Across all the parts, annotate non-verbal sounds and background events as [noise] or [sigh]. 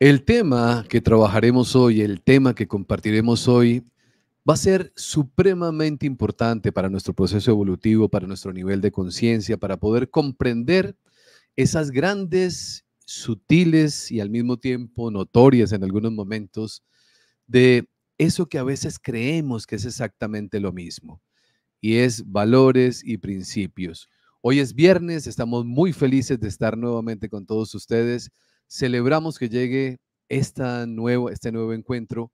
El tema que trabajaremos hoy, el tema que compartiremos hoy, va a ser supremamente importante para nuestro proceso evolutivo, para nuestro nivel de conciencia, para poder comprender esas grandes, sutiles y al mismo tiempo notorias en algunos momentos de eso que a veces creemos que es exactamente lo mismo, y es valores y principios. Hoy es viernes, estamos muy felices de estar nuevamente con todos ustedes. Celebramos que llegue esta nuevo, este nuevo encuentro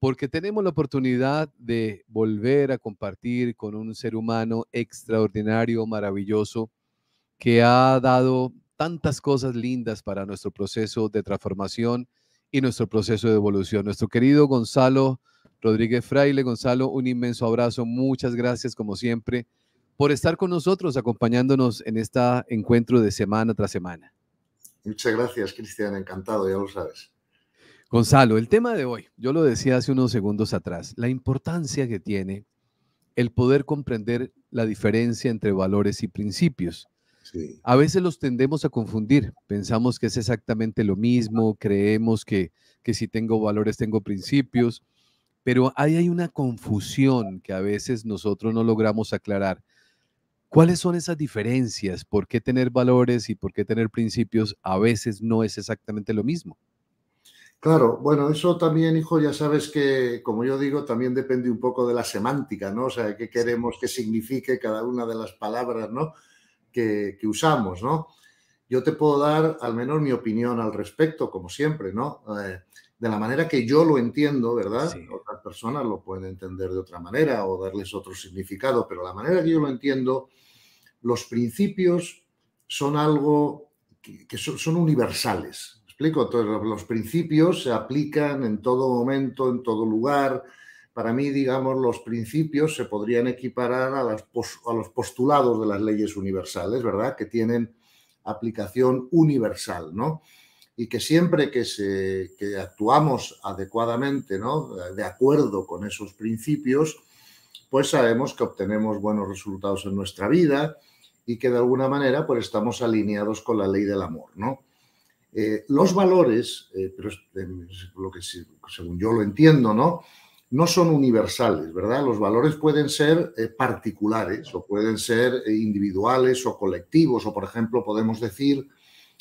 porque tenemos la oportunidad de volver a compartir con un ser humano extraordinario, maravilloso, que ha dado tantas cosas lindas para nuestro proceso de transformación y nuestro proceso de evolución. Nuestro querido Gonzalo Rodríguez Fraile, Gonzalo, un inmenso abrazo, muchas gracias como siempre por estar con nosotros, acompañándonos en este encuentro de semana tras semana. Muchas gracias, Cristian, encantado, ya lo sabes. Gonzalo, el tema de hoy, yo lo decía hace unos segundos atrás, la importancia que tiene el poder comprender la diferencia entre valores y principios. A veces los tendemos a confundir, pensamos que es exactamente lo mismo, creemos que, que si tengo valores tengo principios, pero ahí hay una confusión que a veces nosotros no logramos aclarar ¿Cuáles son esas diferencias? ¿Por qué tener valores y por qué tener principios a veces no es exactamente lo mismo? Claro, bueno, eso también, hijo, ya sabes que, como yo digo, también depende un poco de la semántica, ¿no? O sea, qué queremos que signifique cada una de las palabras, ¿no? Que, usamos, ¿no? Yo te puedo dar al menos mi opinión al respecto, como siempre, ¿no? Eh, de la manera que yo lo entiendo, ¿verdad? Otras personas lo pueden entender de otra manera o darles otro significado, pero la manera que yo lo entiendo, los principios son algo que, son, universales. explico? Entonces, los principios se aplican en todo momento, en todo lugar. Para mí, digamos, los principios se podrían equiparar a los postulados de las leyes universales, ¿verdad? Que tienen aplicación universal, ¿no? y que siempre que, se, actuamos adecuadamente, de acuerdo con esos principios, pues sabemos que obtenemos buenos resultados en nuestra vida y que de alguna manera pues estamos alineados con la ley del amor. ¿no? Eh, los valores, eh, pero eh, lo que, según yo lo entiendo, ¿no? no son universales, ¿verdad? Los valores pueden ser particulares o pueden ser individuales o colectivos o, por ejemplo, podemos decir,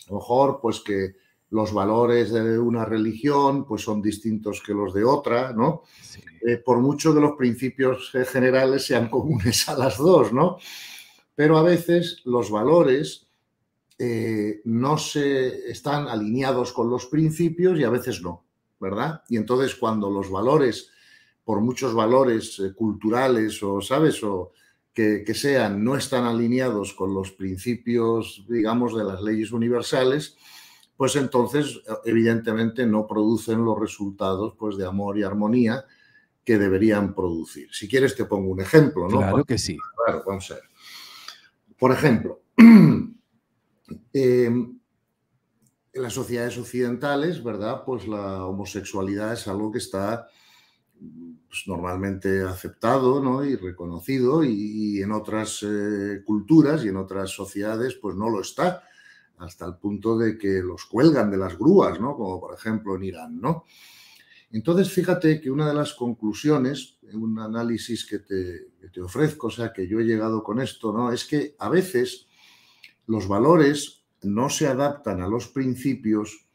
a lo mejor, pues que los valores de una religión pues son distintos que los de otra, ¿no? Eh, por mucho de los principios eh, generales sean [laughs] comunes a las dos, ¿no? Pero a veces los valores eh, no se están alineados con los principios y a veces no, ¿verdad? Y entonces cuando los valores, por muchos valores culturales o, ¿sabes? O, que, que, sean, no están alineados con los principios, digamos, de las leyes universales, pues entonces eh, evidentemente no producen los resultados pues, de amor y armonía que deberían producir. Si quieres te pongo un ejemplo, ¿no? Claro que sí. Claro, vamos a ver. Por ejemplo, [clears throat] em, en las sociedades occidentales, ¿verdad? Pues la homosexualidad es algo que está pues, normalmente aceptado y reconocido y, en otras eh, culturas y en otras sociedades pues no lo está hasta el punto de que los cuelgan de las grúas, Como por ejemplo en Irán, ¿no? Entonces, fíjate que una de las conclusiones, un análisis que te, ofrezco, o sea, que yo he llegado con esto, ¿no? Es que a veces los valores no se adaptan a los principios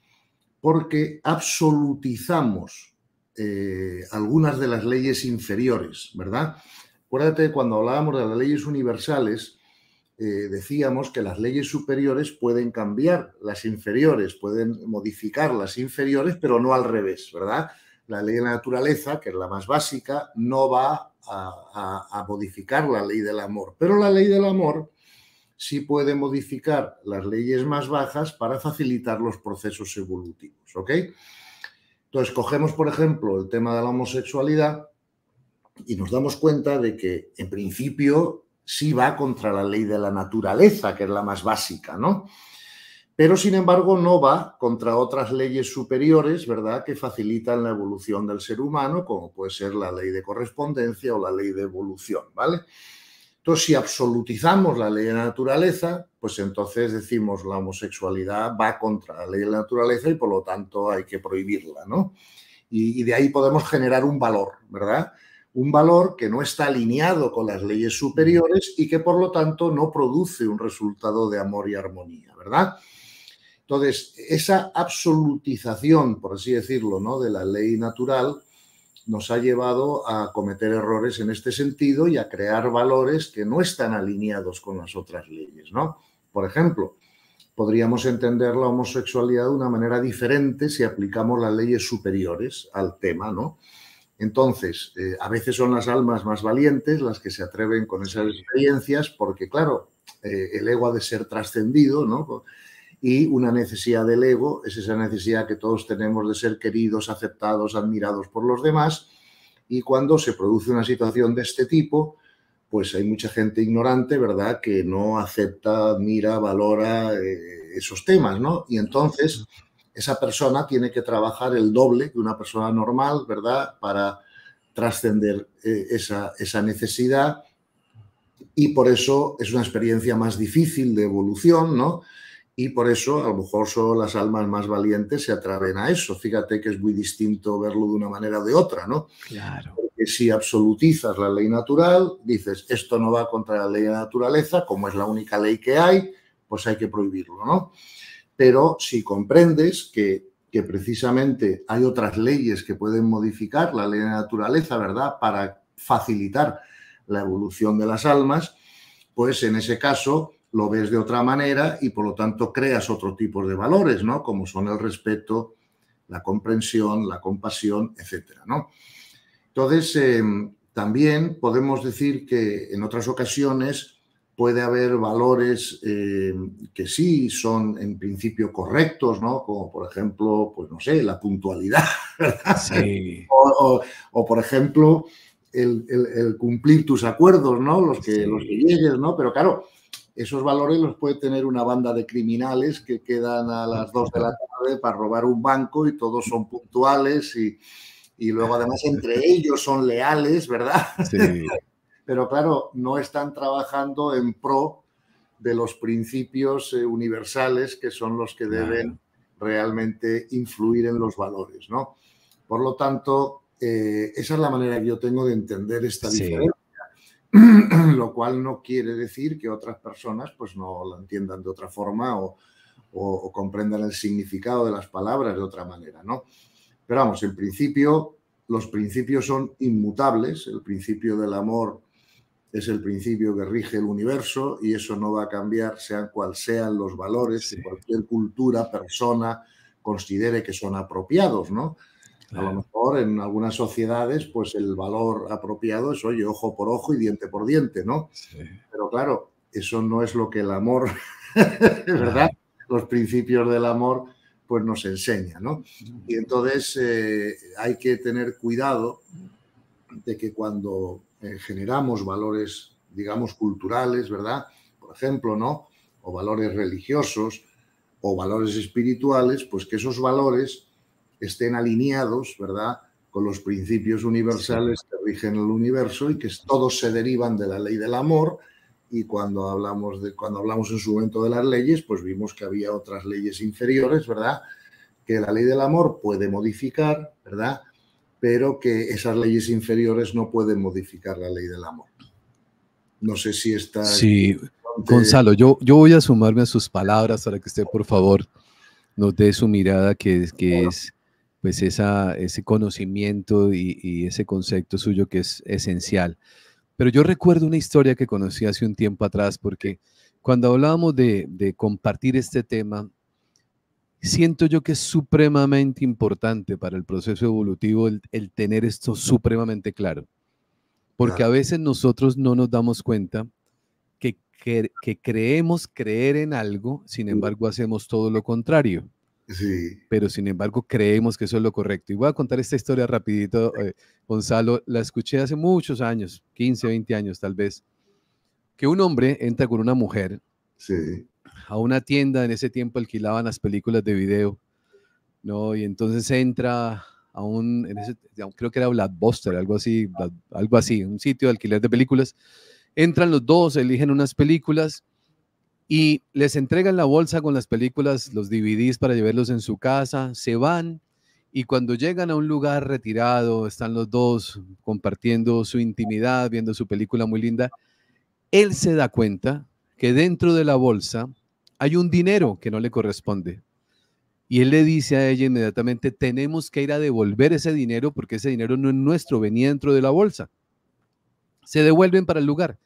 porque absolutizamos eh, algunas de las leyes inferiores, ¿verdad? Acuérdate cuando hablábamos de las leyes universales, eh, decíamos que las leyes superiores pueden cambiar las inferiores, pueden modificar las inferiores, pero no al revés, ¿verdad? La ley de la naturaleza, que es la más básica, no va a, a modificar la ley del amor, pero la ley del amor sí puede modificar las leyes más bajas para facilitar los procesos evolutivos, ¿ok? Entonces, cogemos, por ejemplo, el tema de la homosexualidad y nos damos cuenta de que, en principio, sí va contra la ley de la naturaleza, que es la más básica, ¿no? Pero sin embargo no va contra otras leyes superiores, ¿verdad?, que facilitan la evolución del ser humano, como puede ser la ley de correspondencia o la ley de evolución, ¿vale? Entonces, si absolutizamos la ley de la naturaleza, pues entonces decimos la homosexualidad va contra la ley de la naturaleza y por lo tanto hay que prohibirla, ¿no? Y, y de ahí podemos generar un valor, ¿verdad? un valor que no está alineado con las leyes superiores y que por lo tanto no produce un resultado de amor y armonía, ¿verdad? Entonces, esa absolutización, por así decirlo, ¿no? de la ley natural nos ha llevado a cometer errores en este sentido y a crear valores que no están alineados con las otras leyes, ¿no? Por ejemplo, podríamos entender la homosexualidad de una manera diferente si aplicamos las leyes superiores al tema, ¿no? Entonces, eh, a veces son las almas más valientes las que se atreven con esas experiencias, porque claro, eh, el ego ha de ser trascendido, ¿no? Y una necesidad del ego es esa necesidad que todos tenemos de ser queridos, aceptados, admirados por los demás. Y cuando se produce una situación de este tipo, pues hay mucha gente ignorante, ¿verdad?, que no acepta, admira, valora eh, esos temas, ¿no? Y entonces esa persona tiene que trabajar el doble que una persona normal, ¿verdad? Para trascender eh, esa, necesidad y por eso es una experiencia más difícil de evolución, ¿no? Y por eso a lo mejor solo las almas más valientes se atreven a eso. Fíjate que es muy distinto verlo de una manera o de otra, ¿no? Claro. Porque si absolutizas la ley natural, dices, esto no va contra la ley de naturaleza, como es la única ley que hay, pues hay que prohibirlo, ¿no? pero si comprendes que, precisamente hay otras leyes que pueden modificar la ley de naturaleza, ¿verdad?, para facilitar la evolución de las almas, pues en ese caso lo ves de otra manera y por lo tanto creas otro tipo de valores, ¿no? Como son el respeto, la comprensión, la compasión, etcétera, Entonces, em, también podemos decir que en otras ocasiones puede haber valores eh, que sí son en principio correctos, ¿no? Como por ejemplo, pues no sé, la puntualidad, [laughs] O, por ejemplo, el, cumplir tus acuerdos, ¿no? Los que, los llegues, ¿no? Pero claro, esos valores los puede tener una banda de criminales que quedan a las dos de la tarde para robar un banco y todos son puntuales y, y luego además entre ellos son leales, ¿verdad? Sí. [laughs] pero claro, no están trabajando en pro de los principios eh, universales que son los que deben realmente influir en los valores, ¿no? Por lo tanto, eh, esa es la manera que yo tengo de entender esta diferencia, [clears throat] lo cual no quiere decir que otras personas pues no la entiendan de otra forma o, comprendan el significado de las palabras de otra manera, ¿no? Pero vamos, en principio, los principios son inmutables, el principio del amor es el principio que rige el universo y eso no va a cambiar, sean cual sean los valores que cualquier cultura, persona considere que son apropiados, ¿no? A lo mejor en algunas sociedades, pues el valor apropiado es, oye, ojo por ojo y diente por diente, ¿no? Pero claro, eso no es lo que el amor, [laughs] ¿verdad? Los principios del amor, pues nos enseña, ¿no? Y entonces eh, hay que tener cuidado de que cuando eh, generamos valores, digamos, culturales, ¿verdad? Por ejemplo, ¿no? O valores religiosos o valores espirituales, pues que esos valores estén alineados, ¿verdad? Con los principios universales que rigen el universo y que todos se derivan de la ley del amor. Y cuando hablamos, de, cuando hablamos en su momento de las leyes, pues vimos que había otras leyes inferiores, ¿verdad? Que la ley del amor puede modificar, ¿verdad? pero que esas leyes inferiores no pueden modificar la ley del amor. No sé si está... Sí, Gonzalo, yo, yo voy a sumarme a sus palabras para que usted, por favor, nos dé su mirada, que, es, que es pues esa, ese conocimiento y, y, ese concepto suyo que es esencial. Pero yo recuerdo una historia que conocí hace un tiempo atrás, porque cuando hablábamos de, de compartir este tema, siento yo que es supremamente importante para el proceso evolutivo el, tener esto supremamente claro. Porque a veces nosotros no nos damos cuenta que, que, creemos creer en algo, sin embargo hacemos todo lo contrario. Sí. Pero sin embargo creemos que eso es lo correcto. Y voy a contar esta historia rapidito, eh, Gonzalo. La escuché hace muchos años, 15, 20 años tal vez, que un hombre entra con una mujer sí a una tienda, en ese tiempo alquilaban las películas de video, ¿no? Y entonces entra a un, creo que era Blockbuster, algo así, algo así, un sitio de alquiler de películas. Entran los dos, eligen unas películas y les entregan la bolsa con las películas, los DVDs para llevarlos en su casa, se van y cuando llegan a un lugar retirado, están los dos compartiendo su intimidad, viendo su película muy linda, él se da cuenta que dentro de la bolsa hay un dinero que no le corresponde. Y él le dice a ella inmediatamente, tenemos que ir a devolver ese dinero porque ese dinero no es nuestro, venía dentro de la bolsa. Se devuelven para el lugar.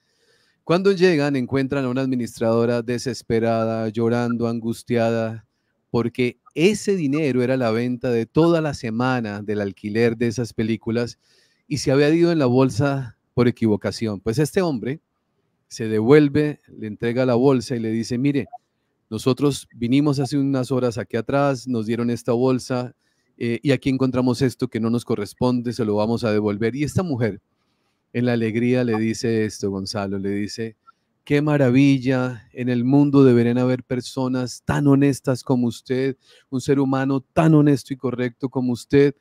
Cuando llegan, encuentran a una administradora desesperada, llorando, angustiada, porque ese dinero era la venta de toda la semana del alquiler de esas películas y se había ido en la bolsa por equivocación. Pues este hombre se devuelve, le entrega la bolsa y le dice, mire, nosotros vinimos hace unas horas aquí atrás, nos dieron esta bolsa eh, y aquí encontramos esto que no nos corresponde, se lo vamos a devolver. Y esta mujer, en la alegría, le dice esto, Gonzalo, le dice, qué maravilla, en el mundo deberían haber personas tan honestas como usted, un ser humano tan honesto y correcto como usted.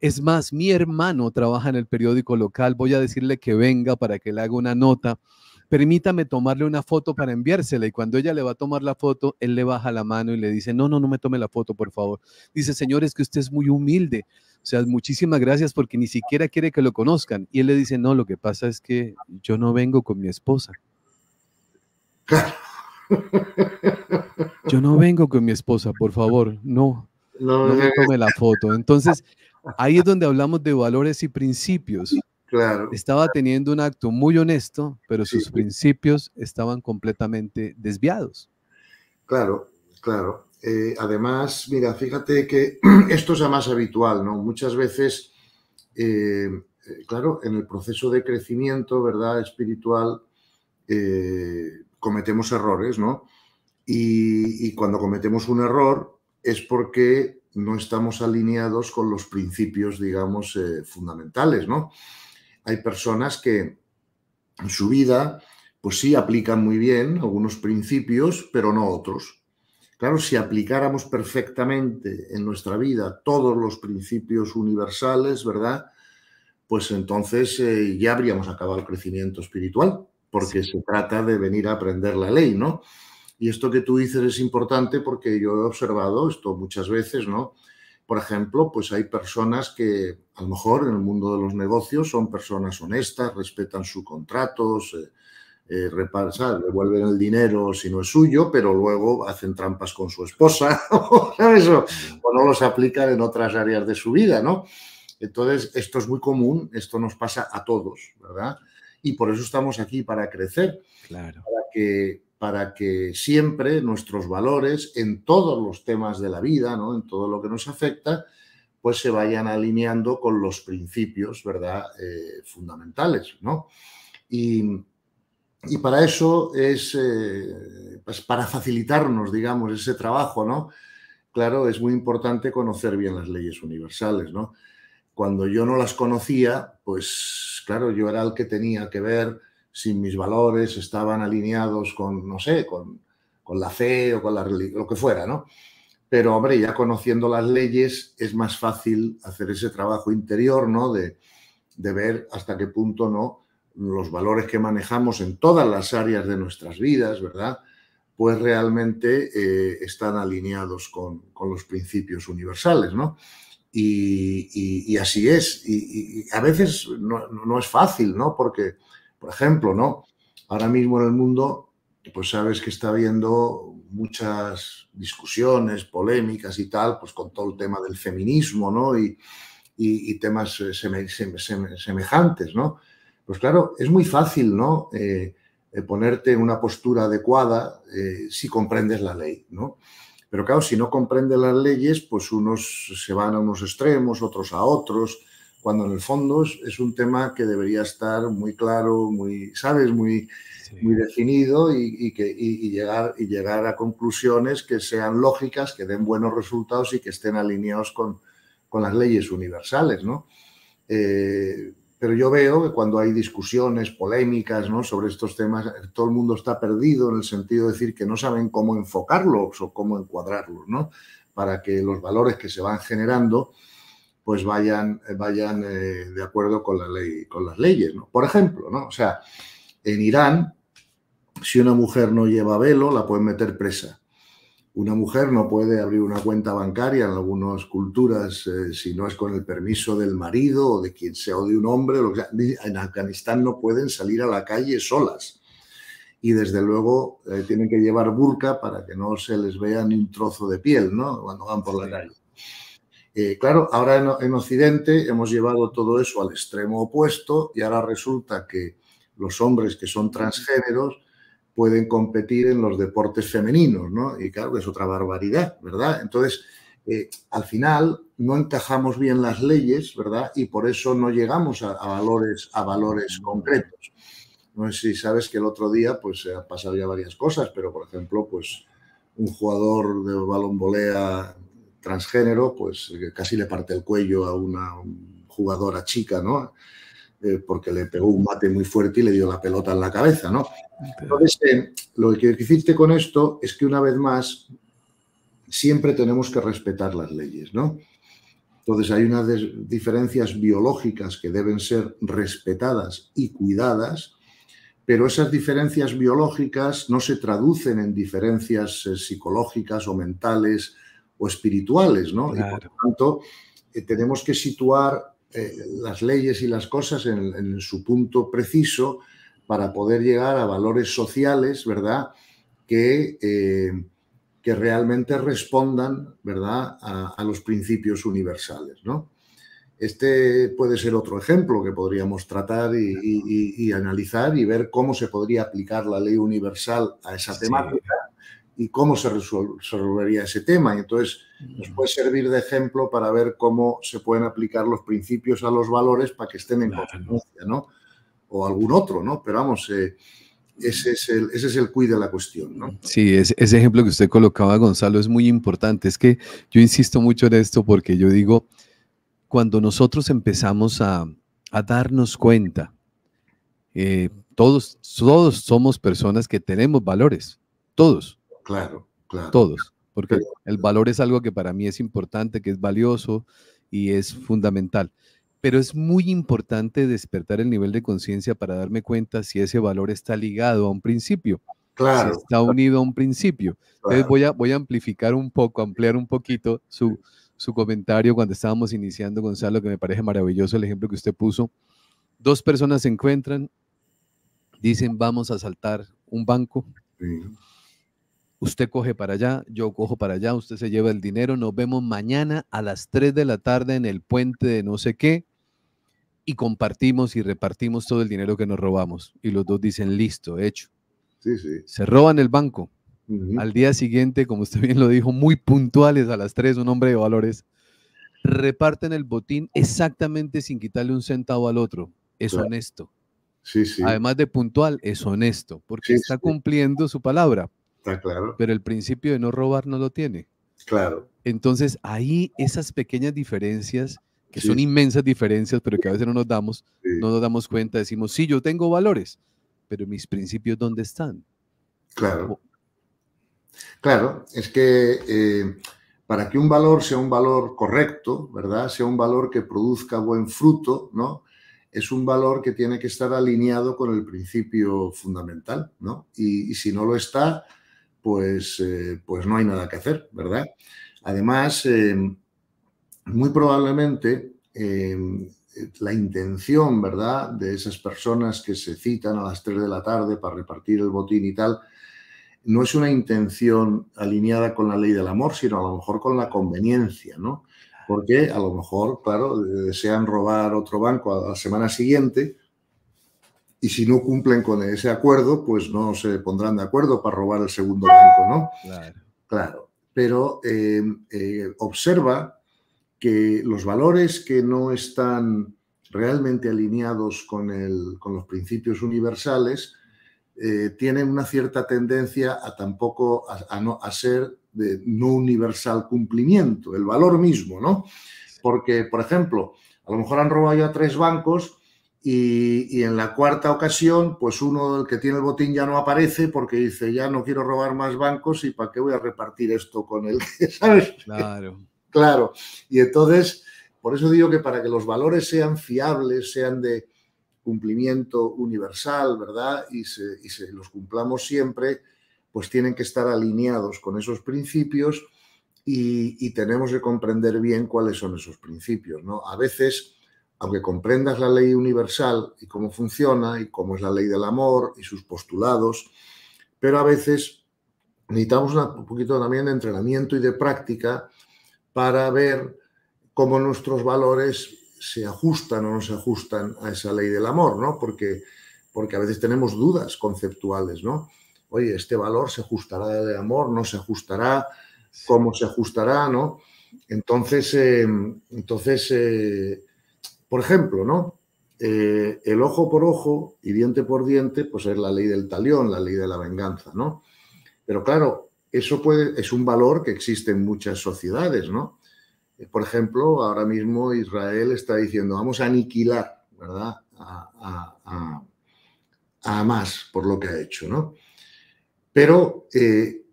Es más, mi hermano trabaja en el periódico local, voy a decirle que venga para que le haga una nota permítame tomarle una foto para enviársela. Y cuando ella le va a tomar la foto, él le baja la mano y le dice, no, no, no me tome la foto, por favor. Dice, señor, es que usted es muy humilde. O sea, muchísimas gracias porque ni siquiera quiere que lo conozcan. Y él le dice, no, lo que pasa es que yo no vengo con mi esposa. Yo no vengo con mi esposa, por favor, no. No, no me tome la foto. Entonces, ahí es donde hablamos de valores y principios. Estaba teniendo un acto muy honesto, pero sus principios estaban completamente desviados. Claro, claro. Eh, además, mira, fíjate que [clears throat] esto es más habitual, ¿no? Muchas veces, eh, eh, claro, en el proceso de crecimiento, ¿verdad? Espiritual, cometemos errores, ¿no? Y, cuando cometemos un error es porque no estamos alineados con los principios, digamos, fundamentales, ¿no? hay personas que en su vida, pues sí, aplican muy bien algunos principios, pero no otros. Claro, si aplicáramos perfectamente en nuestra vida todos los principios universales, ¿verdad? Pues entonces eh, ya habríamos acabado el crecimiento espiritual, porque se trata de venir a aprender la ley, ¿no? Y esto que tú dices es importante porque yo he observado esto muchas veces, ¿no? por ejemplo, pues hay personas que a lo mejor en el mundo de los negocios son personas honestas, respetan sus contratos, eh, devuelven eh, el dinero si no es suyo, pero luego hacen trampas con su esposa, [laughs] O, no los aplican en otras áreas de su vida, ¿no? Entonces, esto es muy común, esto nos pasa a todos, ¿verdad? Y por eso estamos aquí, para crecer, para que para que siempre nuestros valores en todos los temas de la vida, en todo lo que nos afecta, pues se vayan alineando con los principios ¿verdad? Eh, fundamentales. ¿no? Y, para eso es, eh, pues para facilitarnos, digamos, ese trabajo, ¿no? claro, es muy importante conocer bien las leyes universales. ¿no? Cuando yo no las conocía, pues claro, yo era el que tenía que ver si mis valores estaban alineados con, no sé, con, la fe o con la religión, lo que fuera, ¿no? Pero, hombre, ya conociendo las leyes es más fácil hacer ese trabajo interior, ¿no? De, ver hasta qué punto, ¿no? Los valores que manejamos en todas las áreas de nuestras vidas, ¿verdad? Pues realmente eh, están alineados con, con, los principios universales, ¿no? Y, y, así es. Y, a veces no, no, es fácil, ¿no? Porque por ejemplo, ¿no? Ahora mismo en el mundo, pues sabes que está habiendo muchas discusiones, polémicas y tal, pues con todo el tema del feminismo, ¿no? Y, temas eh, semejantes, ¿no? Pues claro, es muy fácil, ¿no? Eh, eh, ponerte en una postura adecuada si comprendes la ley, ¿no? Pero claro, si no comprendes las leyes, pues unos se van a unos extremos, otros a otros, cuando en el fondo es un tema que debería estar muy claro, muy, ¿sabes? Muy, muy definido y, que, y, llegar, y llegar a conclusiones que sean lógicas, que den buenos resultados y que estén alineados con, las leyes universales, eh, pero yo veo que cuando hay discusiones, polémicas ¿no? sobre estos temas, todo el mundo está perdido en el sentido de decir que no saben cómo enfocarlos o cómo encuadrarlos, Para que los valores que se van generando pues vayan, vayan eh, de acuerdo con, la ley, con las leyes. ¿no? Por ejemplo, ¿no? o sea, en Irán, si una mujer no lleva velo, la pueden meter presa. Una mujer no puede abrir una cuenta bancaria en algunas culturas eh, si no es con el permiso del marido o de quien sea o de un hombre. En Afganistán no pueden salir a la calle solas. Y desde luego eh, tienen que llevar burka para que no se les vea ni un trozo de piel ¿no? cuando van por la calle. Eh, claro, ahora en, Occidente hemos llevado todo eso al extremo opuesto y ahora resulta que los hombres que son transgéneros pueden competir en los deportes femeninos, ¿no? Y claro, es otra barbaridad, ¿verdad? Entonces, eh, al final no encajamos bien las leyes, ¿verdad? Y por eso no llegamos a, valores, a valores concretos. No sé si sabes que el otro día, pues, han pasado ya varias cosas, pero, por ejemplo, pues, un jugador de balón transgénero, pues eh, casi le parte el cuello a una jugadora chica, ¿no? Eh, porque le pegó un mate muy fuerte y le dio la pelota en la cabeza, ¿no? Entonces, eh, lo que quiero decirte con esto es que una vez más, siempre tenemos que respetar las leyes, ¿no? Entonces, hay unas diferencias biológicas que deben ser respetadas y cuidadas, pero esas diferencias biológicas no se traducen en diferencias psicológicas o mentales o espirituales, ¿no? Y por lo tanto, eh, tenemos que situar eh, las leyes y las cosas en, su punto preciso para poder llegar a valores sociales, ¿verdad? Que, eh, que realmente respondan, ¿verdad?, a, los principios universales, ¿no? Este puede ser otro ejemplo que podríamos tratar y, analizar y ver cómo se podría aplicar la ley universal a esa temática y cómo se, resolvería ese tema. Y entonces nos puede servir de ejemplo para ver cómo se pueden aplicar los principios a los valores para que estén en claro. ¿no? O algún otro, ¿no? Pero vamos, eh, ese es el, ese es el cuid de la cuestión, ¿no? Sí, ese, ejemplo que usted colocaba, Gonzalo, es muy importante. Es que yo insisto mucho en esto porque yo digo, cuando nosotros empezamos a, a darnos cuenta, eh, todos, todos somos personas que tenemos valores, todos Claro, claro. Todos, porque el valor es algo que para mí es importante, que es valioso y es fundamental. Pero es muy importante despertar el nivel de conciencia para darme cuenta si ese valor está ligado a un principio. Claro. Si está unido a un principio. Entonces voy a, amplificar un poco, ampliar un poquito su, su comentario cuando estábamos iniciando, Gonzalo, que me parece maravilloso el ejemplo que usted puso. Dos personas se encuentran, dicen vamos a saltar un banco. Sí. Usted coge para allá, yo cojo para allá, usted se lleva el dinero, nos vemos mañana a las 3 de la tarde en el puente de no sé qué y compartimos y repartimos todo el dinero que nos robamos. Y los dos dicen, listo, hecho. Se roban el banco. Al día siguiente, como usted bien lo dijo, muy puntuales a las 3, un hombre de valores, reparten el botín exactamente sin quitarle un centavo al otro. Es honesto. Sí, sí. Además de puntual, es honesto, porque está cumpliendo su palabra. Pero el principio de no robar no lo tiene. Claro. Entonces, ahí esas pequeñas diferencias, que son inmensas diferencias, pero que a veces no nos damos, no nos damos cuenta, decimos, sí, yo tengo valores, pero mis principios, ¿dónde están? Claro. Claro, es que eh, para que un valor sea un valor correcto, ¿verdad? Sea un valor que produzca buen fruto, ¿no? Es un valor que tiene que estar alineado con el principio fundamental, ¿no? y si no lo está, pues, eh, pues no hay nada que hacer, ¿verdad? Además, em, muy probablemente em, la intención, ¿verdad?, de esas personas que se citan a las 3 de la tarde para repartir el botín y tal, no es una intención alineada con la ley del amor, sino a lo mejor con la conveniencia, ¿no? Porque a lo mejor, claro, eh, desean robar otro banco a la semana siguiente y si no cumplen con ese acuerdo, pues no se pondrán de acuerdo para robar el segundo banco, ¿no? Claro. Pero eh, eh, observa que los valores que no están realmente alineados con, con los principios universales eh, tienen una cierta tendencia a tampoco no, a ser de no universal cumplimiento, el valor mismo, ¿no? Porque, por ejemplo, a lo mejor han robado ya tres bancos, y, en la cuarta ocasión, pues uno, del que tiene el botín, ya no aparece porque dice, ya no quiero robar más bancos y para qué voy a repartir esto con él, [laughs] ¿sabes? Claro. Claro. Y entonces, por eso digo que para que los valores sean fiables, sean de cumplimiento universal, ¿verdad? Y los cumplamos siempre, pues tienen que estar alineados con esos principios y, y tenemos que comprender bien cuáles son esos principios, ¿no? A veces aunque comprendas la ley universal y cómo funciona y cómo es la ley del amor y sus postulados, pero a veces necesitamos un poquito también de entrenamiento y de práctica para ver cómo nuestros valores se ajustan o no se ajustan a esa ley del amor, ¿no? Porque, porque a veces tenemos dudas conceptuales, ¿no? Oye, este valor se ajustará al amor, no se ajustará, cómo se ajustará, ¿no? Entonces, em, entonces eh, por ejemplo, ¿no? Eh, el ojo por ojo y diente por diente, pues es la ley del talión, la ley de la venganza, ¿no? Pero claro, eso puede, es un valor que existe en muchas sociedades, ¿no? Eh, por ejemplo, ahora mismo Israel está diciendo, vamos a aniquilar, ¿verdad? A, a, más por lo que ha hecho, Pero eh,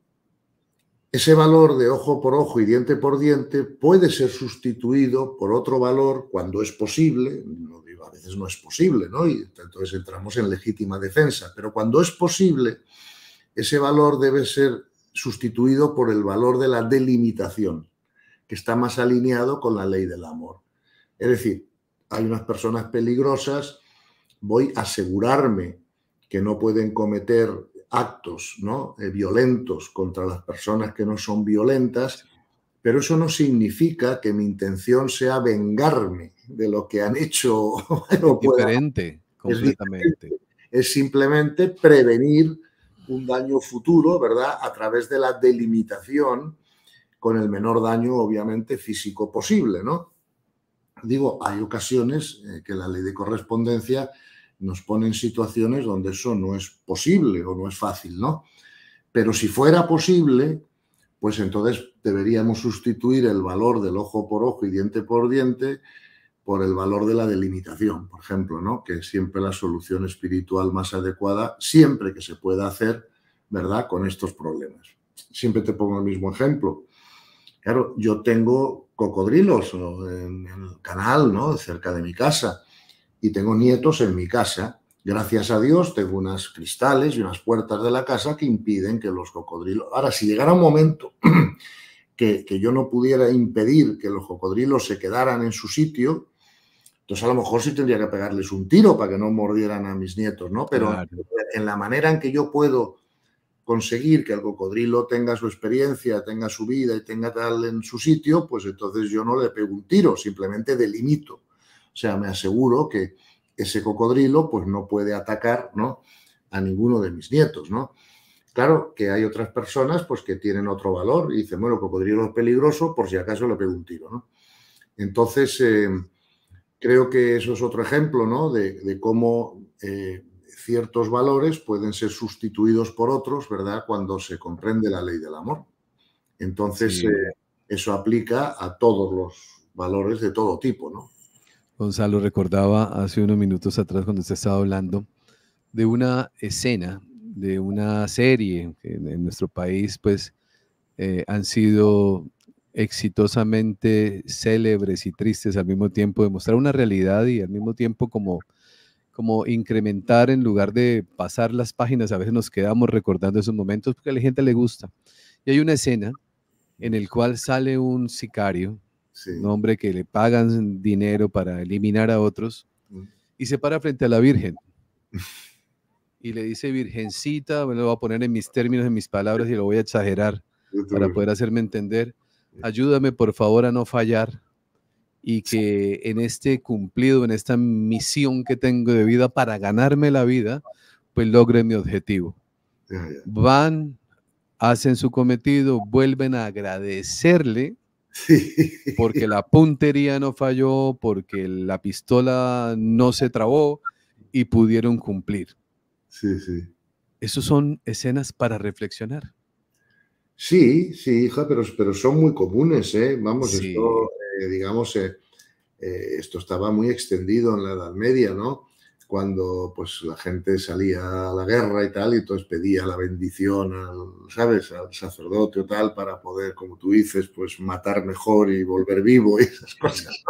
ese valor de ojo por ojo y diente por diente puede ser sustituido por otro valor cuando es posible, a veces no es posible, ¿no? Y entonces entramos en legítima defensa, pero cuando es posible, ese valor debe ser sustituido por el valor de la delimitación, que está más alineado con la ley del amor. Es decir, hay unas personas peligrosas, voy a asegurarme que no pueden cometer actos ¿no? Eh, violentos contra las personas que no son violentas, pero eso no significa que mi intención sea vengarme de lo que han hecho. [laughs] es diferente, completamente. Es, simplemente prevenir un daño futuro, ¿verdad? A través de la delimitación con el menor daño, obviamente, físico posible, ¿no? Digo, hay ocasiones eh, que la ley de correspondencia nos pone en situaciones donde eso no es posible o no es fácil, ¿no? Pero si fuera posible, pues entonces deberíamos sustituir el valor del ojo por ojo y diente por diente por el valor de la delimitación, por ejemplo, ¿no? Que es siempre la solución espiritual más adecuada, siempre que se pueda hacer, ¿verdad? Con estos problemas. Siempre te pongo el mismo ejemplo. Claro, yo tengo cocodrilos en el canal, ¿no? Cerca de mi casa y tengo nietos en mi casa. Gracias a Dios tengo unas cristales y unas puertas de la casa que impiden que los cocodrilos... Ahora, si llegara un momento [clears throat] que, yo no pudiera impedir que los cocodrilos se quedaran en su sitio, entonces a lo mejor sí tendría que pegarles un tiro para que no mordieran a mis nietos, ¿no? Pero en la manera en que yo puedo conseguir que el cocodrilo tenga su experiencia, tenga su vida y tenga tal en su sitio, pues entonces yo no le pego un tiro, simplemente delimito. O sea, me aseguro que ese cocodrilo pues no puede atacar, ¿no? a ninguno de mis nietos, ¿no? Claro que hay otras personas pues que tienen otro valor y dicen, bueno, cocodrilo es peligroso por si acaso le pego un tiro, Entonces, eh, creo que eso es otro ejemplo, De, cómo eh, ciertos valores pueden ser sustituidos por otros, ¿verdad? Cuando se comprende la ley del amor. Entonces, eh, eso aplica a todos los valores de todo tipo, ¿no? Gonzalo, recordaba hace unos minutos atrás cuando usted estaba hablando de una escena, de una serie en, nuestro país pues eh, han sido exitosamente célebres y tristes al mismo tiempo, de mostrar una realidad y al mismo tiempo como, como incrementar en lugar de pasar las páginas, a veces nos quedamos recordando esos momentos porque a la gente le gusta. Y hay una escena en la cual sale un sicario un hombre que le pagan dinero para eliminar a otros, y se para frente a la Virgen. Y le dice, Virgencita, me lo voy a poner en mis términos, en mis palabras, y lo voy a exagerar para poder hacerme entender. Ayúdame, por favor, a no fallar y que en este cumplido, en esta misión que tengo de vida para ganarme la vida, pues logre mi objetivo. Van, hacen su cometido, vuelven a agradecerle Sí. Porque la puntería no falló, porque la pistola no se trabó y pudieron cumplir. Sí, sí. Esas son escenas para reflexionar. Sí, sí, hija, pero, pero son muy comunes, ¿eh? Vamos, esto, eh, digamos, eh, eh, esto estaba muy extendido en la Edad Media, ¿no? cuando pues la gente salía a la guerra y tal, y entonces pedía la bendición al, ¿sabes? al sacerdote o tal para poder, como tú dices, pues matar mejor y volver vivo y esas cosas.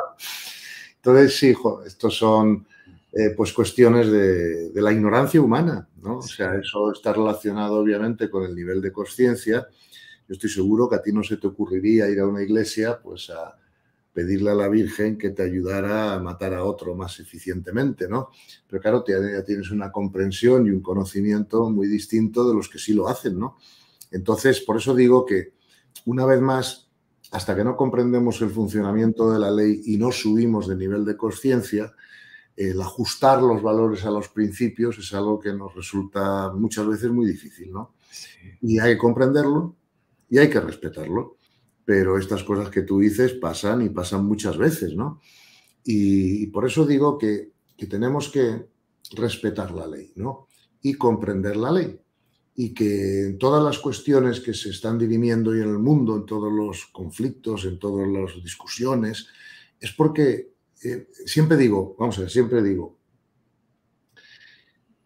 Entonces, sí, estos son eh, pues cuestiones de, de, la ignorancia humana, ¿no? O sea, eso está relacionado obviamente con el nivel de conciencia. Yo estoy seguro que a ti no se te ocurriría ir a una iglesia pues a pedirle a la Virgen que te ayudara a matar a otro más eficientemente, ¿no? Pero claro, ya tienes una comprensión y un conocimiento muy distinto de los que sí lo hacen, ¿no? Entonces, por eso digo que, una vez más, hasta que no comprendemos el funcionamiento de la ley y no subimos de nivel de conciencia, el ajustar los valores a los principios es algo que nos resulta muchas veces muy difícil, ¿no? Y hay que comprenderlo y hay que respetarlo pero estas cosas que tú dices pasan y pasan muchas veces, ¿no? Y, por eso digo que, tenemos que respetar la ley, ¿no? Y comprender la ley. Y que en todas las cuestiones que se están dirimiendo hoy en el mundo, en todos los conflictos, en todas las discusiones, es porque eh, siempre digo, vamos a ver, siempre digo,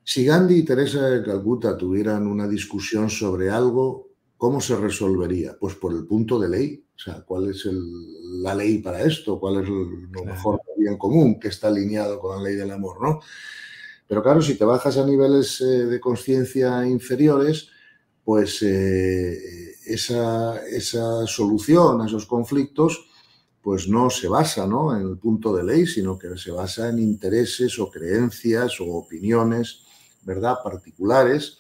si Gandhi y Teresa de Calcuta tuvieran una discusión sobre algo, ¿Cómo se resolvería? Pues por el punto de ley. O sea, ¿cuál es la ley para esto? ¿Cuál es lo mejor bien común que está alineado con la ley del amor? ¿no? Pero claro, si te bajas a niveles eh, de conciencia inferiores, pues eh, esa, solución a esos conflictos pues no se basa en el punto de ley, sino que se basa en intereses o creencias o opiniones, ¿verdad?, particulares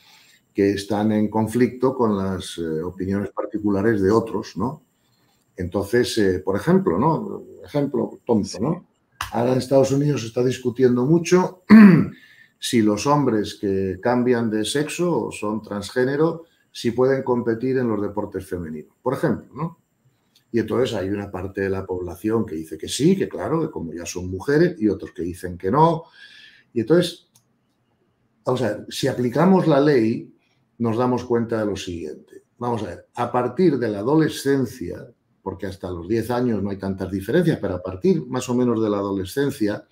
que están en conflicto con las eh, opiniones particulares de otros, ¿no? Entonces, eh, por ejemplo, ¿no? Ejemplo tonto, ¿no? Ahora en Estados Unidos se está discutiendo mucho [clears throat] si los hombres que cambian de sexo o son transgénero, si pueden competir en los deportes femeninos, por ejemplo, ¿no? Y entonces hay una parte de la población que dice que sí, que claro, que como ya son mujeres, y otros que dicen que no. Y entonces, o sea, si aplicamos la ley, nos damos cuenta de lo siguiente. Vamos a ver, a partir de la adolescencia, porque hasta los 10 años no hay tantas diferencias, pero a partir más o menos de la adolescencia,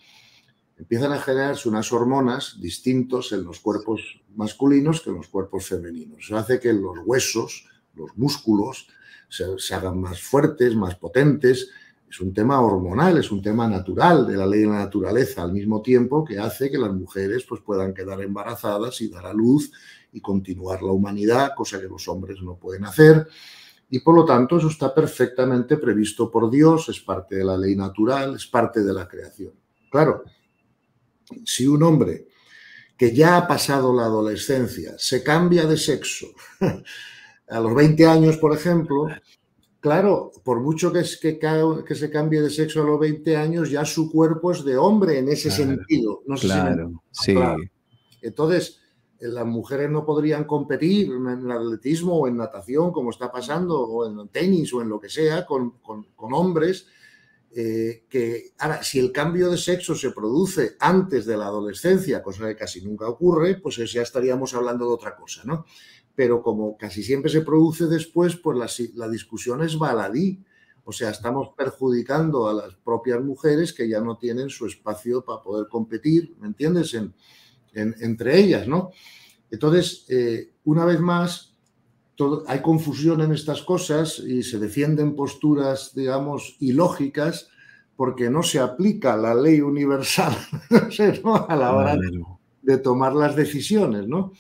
empiezan a generarse unas hormonas distintos en los cuerpos masculinos que en los cuerpos femeninos. Eso hace que los huesos, los músculos, se, se, hagan más fuertes, más potentes. Es un tema hormonal, es un tema natural de la ley de la naturaleza, al mismo tiempo que hace que las mujeres pues, puedan quedar embarazadas y dar a luz y continuar la humanidad, cosa que los hombres no pueden hacer. Y por lo tanto eso está perfectamente previsto por Dios, es parte de la ley natural, es parte de la creación. Claro, si un hombre que ya ha pasado la adolescencia se cambia de sexo [laughs] a los 20 años, por ejemplo, claro, por mucho que, se cambie de sexo a los 20 años, ya su cuerpo es de hombre en ese sentido. No sé si sí. Entonces, eh, las mujeres no podrían competir en atletismo o en natación, como está pasando, o en tenis o en lo que sea, con, hombres. Eh, que ahora, si el cambio de sexo se produce antes de la adolescencia, cosa que casi nunca ocurre, pues ya estaríamos hablando de otra cosa, ¿no? Pero como casi siempre se produce después, pues la, la discusión es baladí. O sea, estamos perjudicando a las propias mujeres que ya no tienen su espacio para poder competir, ¿me entiendes? entre ellas, ¿no? Entonces, eh, una vez más, hay confusión en estas cosas y se defienden posturas, digamos, ilógicas porque no se aplica la ley universal [laughs] a la hora de tomar las decisiones, ¿no?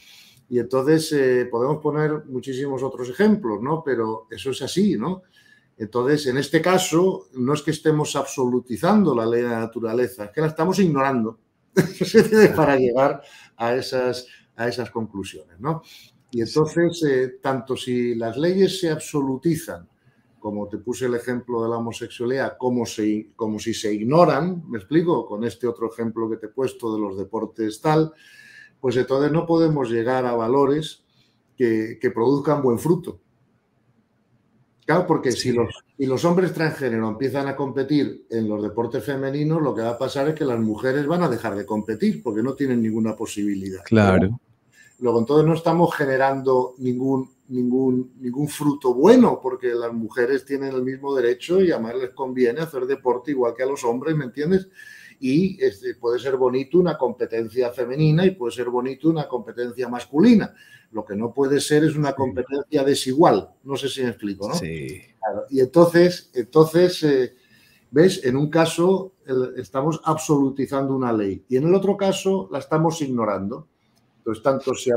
Y entonces eh, podemos poner muchísimos otros ejemplos, ¿no? Pero eso es así, ¿no? Entonces, en este caso, no es que estemos absolutizando la ley de la naturaleza, es que la estamos ignorando para llegar a esas, a esas conclusiones. ¿no? Y entonces, eh, tanto si las leyes se absolutizan, como te puse el ejemplo de la homosexualidad, como, como si se ignoran, me explico, con este otro ejemplo que te he puesto de los deportes tal, pues entonces no podemos llegar a valores que produzcan buen fruto. Claro, porque si, los, los hombres transgénero empiezan a competir en los deportes femeninos, lo que va a pasar es que las mujeres van a dejar de competir porque no tienen ninguna posibilidad. Claro. Luego, entonces no estamos generando ningún, ningún, ningún fruto bueno porque las mujeres tienen el mismo derecho y además les conviene hacer deporte igual que a los hombres, ¿me entiendes? y este, puede ser bonito una competencia femenina y puede ser bonito una competencia masculina. Lo que no puede ser es una competencia desigual. No sé si me explico, ¿no? Sí. Y entonces, entonces eh, ¿ves? En un caso estamos absolutizando una ley y en el otro caso la estamos ignorando. Entonces, tanto si,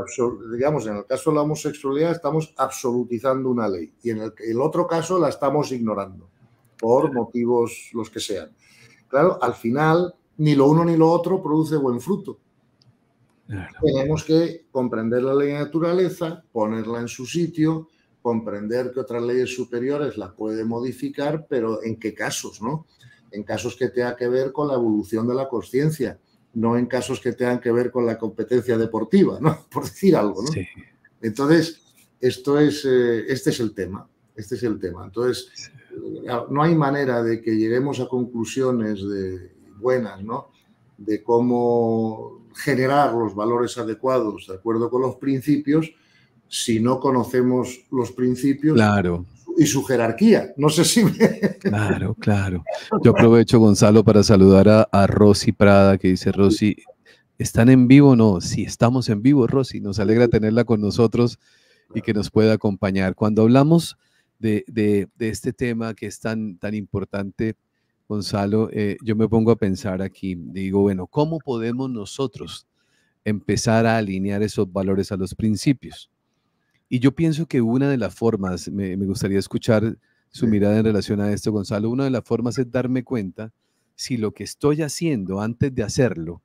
digamos, en el caso de la homosexualidad estamos absolutizando una ley y en el otro caso la estamos ignorando por motivos los que sean. Claro, al final ni lo uno ni lo otro produce buen fruto. Tenemos que comprender la ley de naturaleza, ponerla en su sitio, comprender que otras leyes superiores la pueden modificar, pero en qué casos, ¿no? En casos que tenga que ver con la evolución de la conciencia, no en casos que tengan que ver con la competencia deportiva, ¿no? [laughs] Por decir algo, ¿no? Entonces, esto es, eh, este es el tema, este es el tema. Entonces, no hay manera de que lleguemos a conclusiones de, buenas, ¿no? De cómo generar los valores adecuados de acuerdo con los principios si no conocemos los principios claro. y su jerarquía. No sé si Claro, claro. Yo aprovecho, Gonzalo, para saludar a, a Rosy Prada, que dice, Rosy, ¿están en vivo o no? Sí, estamos en vivo, Rosy. Nos alegra tenerla con nosotros y que nos pueda acompañar. Cuando hablamos de, este tema que es tan, tan importante, Gonzalo, eh, yo me pongo a pensar aquí, digo, bueno, ¿cómo podemos nosotros empezar a alinear esos valores a los principios? Y yo pienso que una de las formas, me, gustaría escuchar su mirada en relación a esto, Gonzalo, una de las formas es darme cuenta si lo que estoy haciendo antes de hacerlo,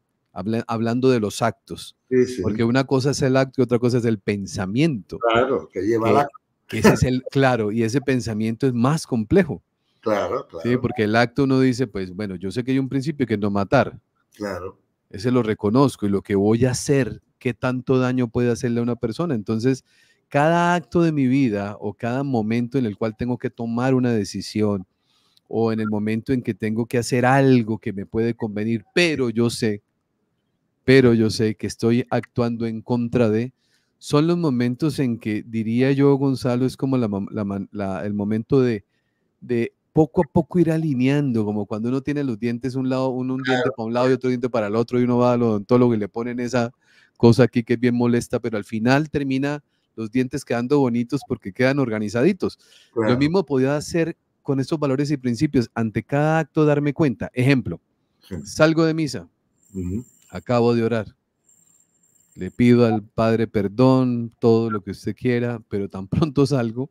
hablando de los actos, porque una cosa es el acto y otra cosa es el pensamiento. Claro, que lleva ese es el [laughs] claro, y ese pensamiento es más complejo. Claro, claro. Sí, porque el acto uno dice, pues bueno, yo sé que hay un principio que es no matar. Claro. Ese lo reconozco y lo que voy a hacer, qué tanto daño puede hacerle a una persona. Entonces, cada acto de mi vida o cada momento en el cual tengo que tomar una decisión o en el momento en que tengo que hacer algo que me puede convenir, pero yo sé, pero yo sé que estoy actuando en contra de, son los momentos en que, diría yo, Gonzalo, es como el momento de, poco a poco ir alineando, como cuando uno tiene los dientes un lado, uno un diente para un lado y otro diente para el otro, y uno va al odontólogo y le ponen esa cosa aquí que es bien molesta, pero al final termina los dientes quedando bonitos porque quedan organizaditos. Lo mismo podía hacer con estos valores y principios, ante cada acto darme cuenta. Ejemplo, salgo de misa, acabo de orar, le pido al Padre perdón, todo lo que usted quiera, pero tan [laughs] pronto salgo,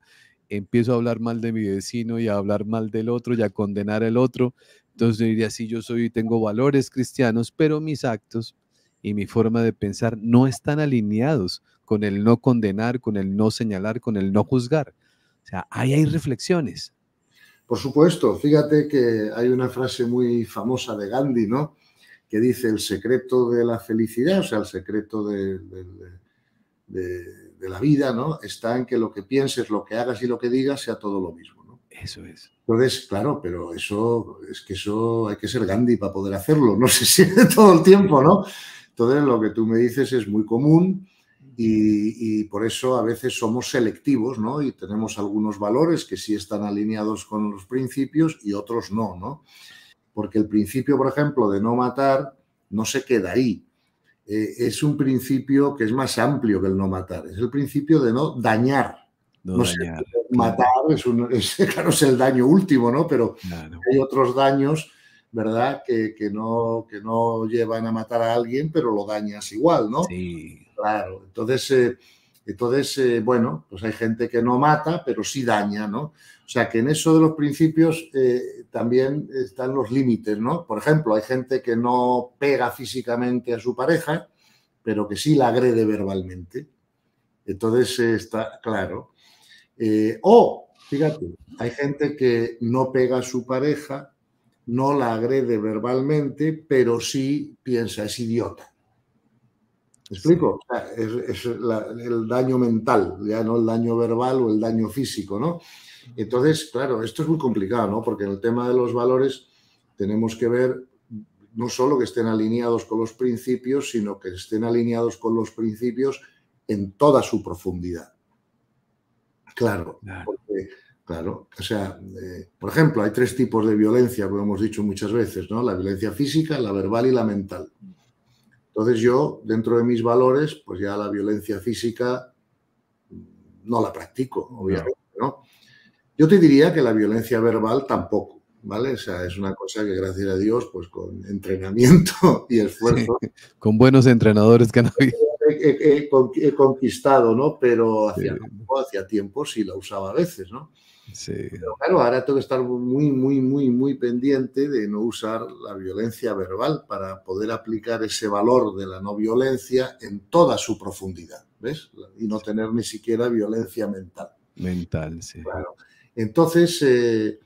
empiezo a hablar mal de mi vecino y a hablar mal del otro y a condenar al otro. Entonces diría, sí, yo soy, y tengo valores cristianos, pero mis actos y mi forma de pensar no están alineados con el no condenar, con el no señalar, con el no juzgar. O sea, ahí hay reflexiones. Por supuesto, fíjate que hay una frase muy famosa de Gandhi, ¿no? que dice el secreto de la felicidad, o sea, el secreto de, la vida, ¿no? Está en que lo que pienses, lo que hagas y lo que digas sea todo lo mismo, ¿no? Eso es. Entonces, claro, pero eso es que eso hay que ser Gandhi para poder hacerlo, no sé siente [laughs] todo el tiempo, ¿no? Entonces, lo que tú me dices es muy común y, y por eso a veces somos selectivos, ¿no? Y tenemos algunos valores que sí están alineados con los principios y otros no, ¿no? porque el principio, por ejemplo, de no matar no se queda ahí. Eh, es un principio que es más amplio que el no matar, es el principio de no dañar. No, matar [laughs] es, el daño último, ¿no? Pero hay otros daños, ¿verdad? Que, no, que no llevan a matar a alguien, pero lo dañas igual, ¿no? Sí. Claro, entonces, eh, entonces eh, bueno, pues hay gente que no mata, pero sí daña, ¿no? O sea que en eso de los principios eh, también están los límites, ¿no? Por ejemplo, hay gente que no pega físicamente a su pareja, pero que sí la agrede verbalmente. Entonces eh, está claro. Eh, o, fíjate, hay gente que no pega a su pareja, no la agrede verbalmente, pero sí piensa, es idiota. explico? es, el daño mental, ya no el daño verbal o el daño físico, ¿no? Entonces, claro, esto es muy complicado, ¿no? Porque en el tema de los valores tenemos que ver no solo que estén alineados con los principios, sino que estén alineados con los principios en toda su profundidad. Claro, claro, porque, o sea, eh, por ejemplo, hay tres tipos de violencia, como hemos dicho muchas veces, ¿no? La violencia física, la verbal y la mental. Entonces yo, dentro de mis valores, pues ya la violencia física no la practico, obviamente. Yo te diría que la violencia verbal tampoco, ¿vale? O sea, es una cosa que gracias a Dios, pues con entrenamiento [laughs] y esfuerzo. con buenos entrenadores que han [laughs] habido. He, conquistado, ¿no? Pero hacía tiempo, si tiempo sí la usaba a veces, ¿no? Sí. Pero claro, ahora tengo que estar muy, muy, muy, muy pendiente de no usar la violencia verbal para poder aplicar ese valor de la no violencia en toda su profundidad, ¿ves? Y no tener ni siquiera violencia mental. Mental, sí. Entonces, eh,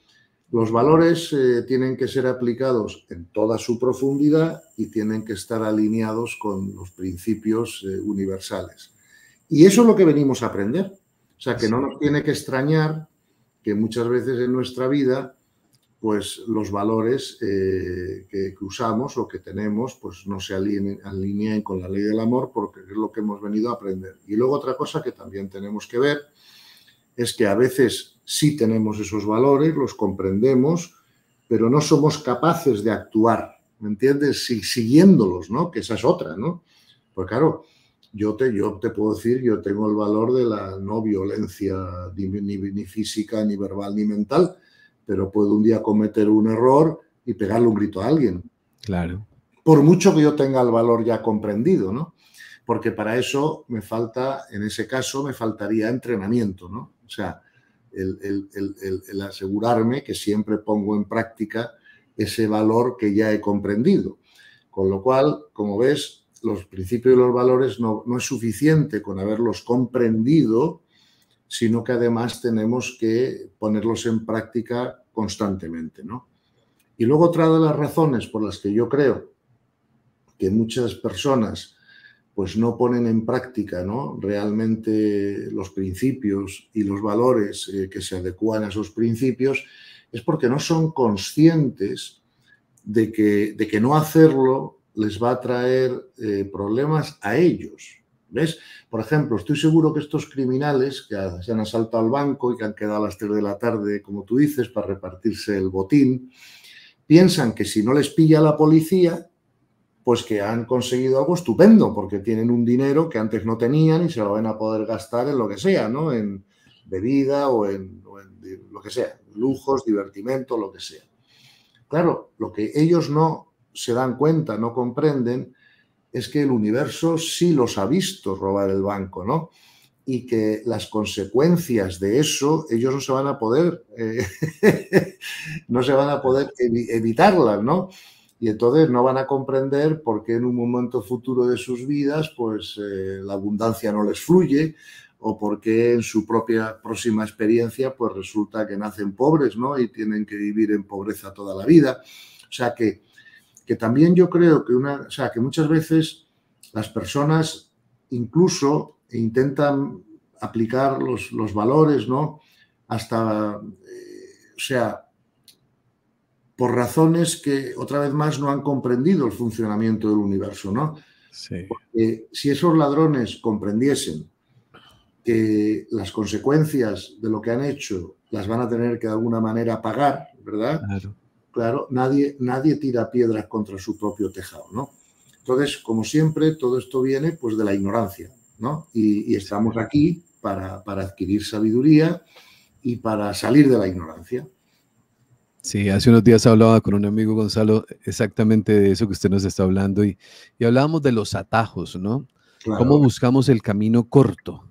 los valores eh, tienen que ser aplicados en toda su profundidad y tienen que estar alineados con los principios eh, universales. Y eso es lo que venimos a aprender. O sea, que no nos tiene que extrañar que muchas veces en nuestra vida, pues los valores que, usamos o que tenemos, pues no se alineen, alineen con la ley del amor porque es lo que hemos venido a aprender. Y luego otra cosa que también tenemos que ver es que a veces sí tenemos esos valores, los comprendemos, pero no somos capaces de actuar, ¿me entiendes? Si, siguiéndolos, ¿no? Que esa es otra, ¿no? Pues claro, yo te, yo te puedo decir, yo tengo el valor de la no violencia ni, ni física, ni verbal, ni mental, pero puedo un día cometer un error y pegarle un grito a alguien. Claro. Por mucho que yo tenga el valor ya comprendido, ¿no? Porque para eso me falta, en ese caso, me faltaría entrenamiento, ¿no? O sea, el, asegurarme que siempre pongo en práctica ese valor que ya he comprendido. Con lo cual, como ves, los principios y los valores no, es suficiente con haberlos comprendido, sino que además tenemos que ponerlos en práctica constantemente. ¿no? Y luego otra de las razones por las que yo creo que muchas personas pues no ponen en práctica ¿no? realmente los principios y los valores eh, que se adecúan a esos principios, es porque no son conscientes de que, de que no hacerlo les va a traer eh, problemas a ellos. ¿Ves? Por ejemplo, estoy seguro que estos criminales que se han asaltado al banco y que han quedado a las 3 de la tarde, como tú dices, para repartirse el botín, piensan que si no les pilla la policía, pues que han conseguido algo estupendo, porque tienen un dinero que antes no tenían y se lo van a poder gastar en lo que sea, ¿no? En bebida o en, lo que sea, lujos, divertimento, lo que sea. Claro, lo que ellos no se dan cuenta, no comprenden, es que el universo sí los ha visto robar el banco, ¿no? y que las consecuencias de eso ellos no se van a poder eh, [laughs] no se van a poder evitarlas, ¿no? y entonces no van a comprender por qué en un momento futuro de sus vidas pues eh, la abundancia no les fluye o por qué en su propia próxima experiencia pues resulta que nacen pobres ¿no? y tienen que vivir en pobreza toda la vida. O sea que, que también yo creo que, una, sea, que muchas veces las personas incluso intentan aplicar los, los valores, ¿no? Hasta, eh, o sea, por razones que otra vez más no han comprendido el funcionamiento del universo, ¿no? Sí. si esos ladrones comprendiesen que las consecuencias de lo que han hecho las van a tener que de alguna manera pagar, ¿verdad? Claro, claro nadie, nadie tira piedras contra su propio tejado, ¿no? Entonces, como siempre, todo esto viene pues de la ignorancia, ¿no? Y, estamos aquí para adquirir sabiduría y para salir de la ignorancia. Sí, hace unos días hablaba con un amigo Gonzalo exactamente de eso que usted nos está hablando y, y hablábamos de los atajos, ¿no? ¿Cómo buscamos el camino corto?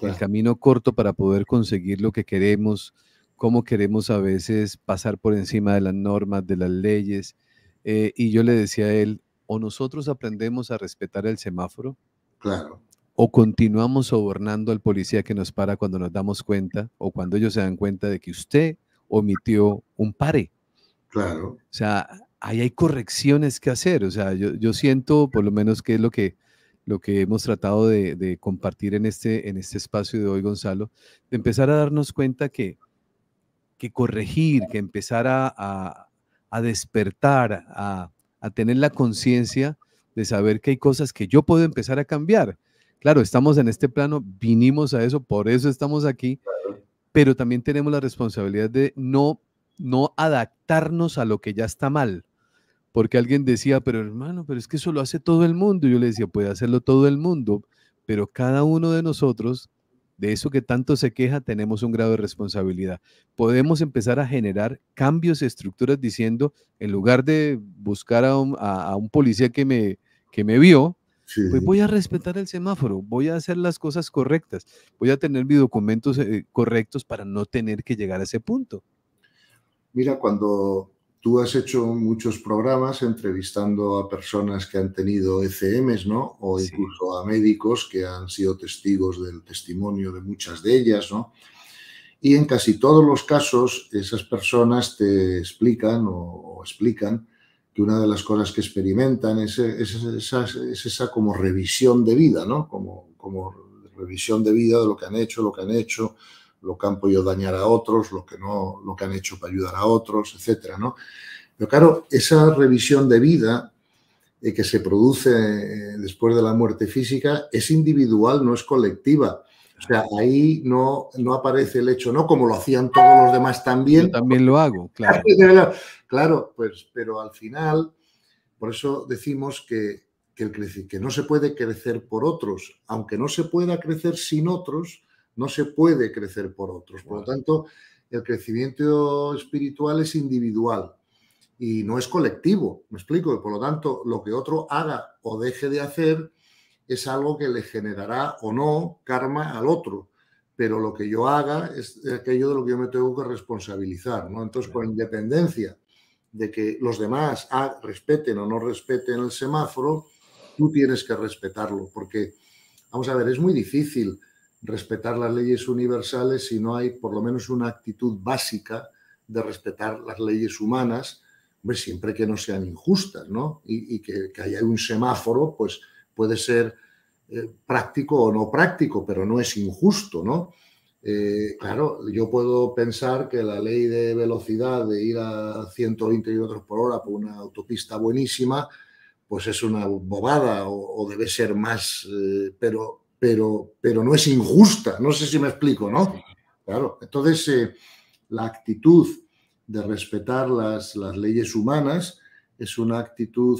El camino corto para poder conseguir lo que queremos, cómo queremos a veces pasar por encima de las normas, de las leyes. Eh, y yo le decía a él, o nosotros aprendemos a respetar el semáforo, claro. o continuamos sobornando al policía que nos para cuando nos damos cuenta o cuando ellos se dan cuenta de que usted omitió un pare. Claro. O sea, ahí hay correcciones que hacer. O sea, yo, yo siento, por lo menos, que es lo que, lo que hemos tratado de, compartir en este, en este espacio de hoy, Gonzalo, de empezar a darnos cuenta que, que corregir, que empezar a, a, a despertar, a, a, tener la conciencia de saber que hay cosas que yo puedo empezar a cambiar. Claro, estamos en este plano, vinimos a eso, por eso estamos aquí, pero también tenemos la responsabilidad de no, no adaptarnos a lo que ya está mal. Porque alguien decía, pero hermano, pero es que eso lo hace todo el mundo. Yo le decía, puede hacerlo todo el mundo, pero cada uno de nosotros, de eso que tanto se queja, tenemos un grado de responsabilidad. Podemos empezar a generar cambios, estructuras, diciendo, en lugar de buscar a un, a un policía que me, que me vio, pues voy a respetar el semáforo, voy a hacer las cosas correctas, voy a tener mis documentos eh, correctos para no tener que llegar a ese punto. Mira, cuando tú has hecho muchos programas entrevistando a personas que han tenido ECMs, ¿no? O incluso a médicos que han sido testigos del testimonio de muchas de ellas, ¿no? Y en casi todos los casos, esas personas te explican o explican que una de las cosas que experimentan es, esa, como revisión de vida, ¿no? Como, revisión de vida de lo que han hecho, lo que han hecho, lo que han podido dañar a otros, lo que, no, lo que han hecho para ayudar a otros, etcétera, ¿no? Pero claro, esa revisión de vida eh, que se produce eh, después de la muerte física es individual, no es colectiva. O sea, ahí no, no aparece el hecho, ¿no? Como lo hacían todos los demás también. Yo también lo hago, claro. [laughs] claro, pues, pero al final, por eso decimos que, el, que no se puede crecer por otros. Aunque no se pueda crecer sin otros, no se puede crecer por otros. Por lo tanto, el crecimiento espiritual es individual y no es colectivo, me explico. Por lo tanto, lo que otro haga o deje de hacer es algo que le generará o no karma al otro. Pero lo que yo haga es aquello de lo que yo me tengo que responsabilizar. ¿no? Entonces, con independencia de que los demás respeten o no respeten el semáforo, tú tienes que respetarlo. Porque, vamos a ver, es muy difícil respetar las leyes universales si no hay por lo menos una actitud básica de respetar las leyes humanas, siempre que no sean injustas, ¿no? Y, que, haya un semáforo, pues puede ser eh, práctico o no práctico, pero no es injusto, ¿no? Eh, claro, yo puedo pensar que la ley de velocidad de ir a 120 kilómetros por hora por una autopista buenísima, pues es una bobada o, debe ser más, eh, pero, pero, pero no es injusta. No sé si me explico, ¿no? Claro, entonces la actitud de respetar las, las, leyes humanas es una actitud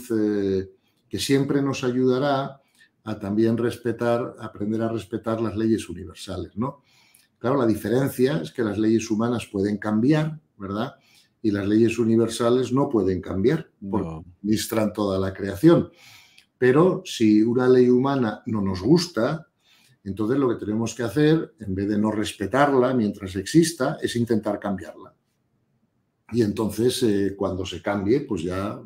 que siempre nos ayudará a también respetar, aprender a respetar las leyes universales, ¿no? Claro, la diferencia es que las leyes humanas pueden cambiar, ¿verdad? Y las leyes universales no pueden cambiar, porque toda la creación. Pero si una ley humana no nos gusta, entonces lo que tenemos que hacer, en vez de no respetarla mientras exista, es intentar cambiarla. Y entonces, eh, cuando se cambie, pues ya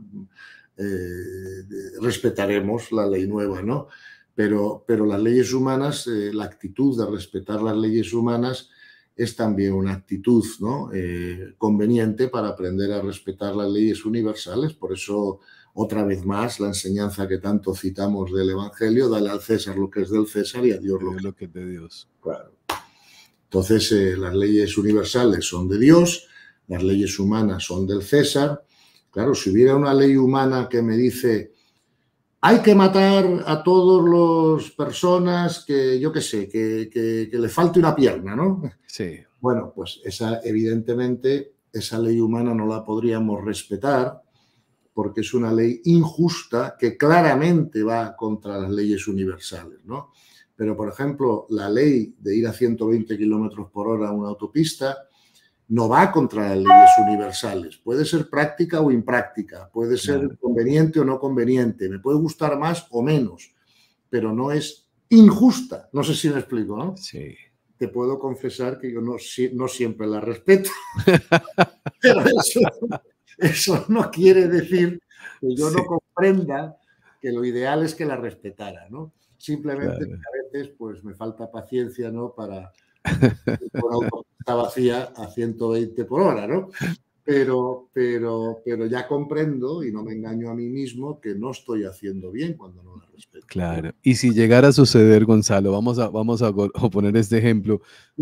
eh, respetaremos la ley nueva, ¿no? Pero, pero las leyes humanas, eh, la actitud de respetar las leyes humanas es también una actitud ¿no? Eh, conveniente para aprender a respetar las leyes universales. Por eso, otra vez más, la enseñanza que tanto citamos del Evangelio, dale al César lo que es del César y a Dios lo, que es de Dios. Claro. Entonces, las leyes universales son de Dios, las leyes humanas son del César, Claro, si hubiera una ley humana que me dice, hay que matar a todas las personas que, yo qué sé, que, le falte una pierna, ¿no? Sí. Bueno, pues esa, evidentemente, esa ley humana no la podríamos respetar porque es una ley injusta que claramente va contra las leyes universales, ¿no? Pero, por ejemplo, la ley de ir a 120 kilómetros por hora a una autopista no va contra las leyes universales. Puede ser práctica o impráctica, puede ser conveniente o no conveniente, me puede gustar más o menos, pero no es injusta. No sé si me explico, ¿no? Sí. Te puedo confesar que yo no, no siempre la respeto, [laughs] pero eso, no quiere decir que yo no comprenda que lo ideal es que la respetara, ¿no? Simplemente a veces pues me falta paciencia, ¿no? Para [laughs] estaba vacía a 120 por hora, ¿no? Pero, pero, pero ya comprendo y no me engaño a mí mismo que no estoy haciendo bien cuando no la respeto. Claro. Y si llegara a suceder, Gonzalo, vamos a, vamos a [laughs] poner este ejemplo.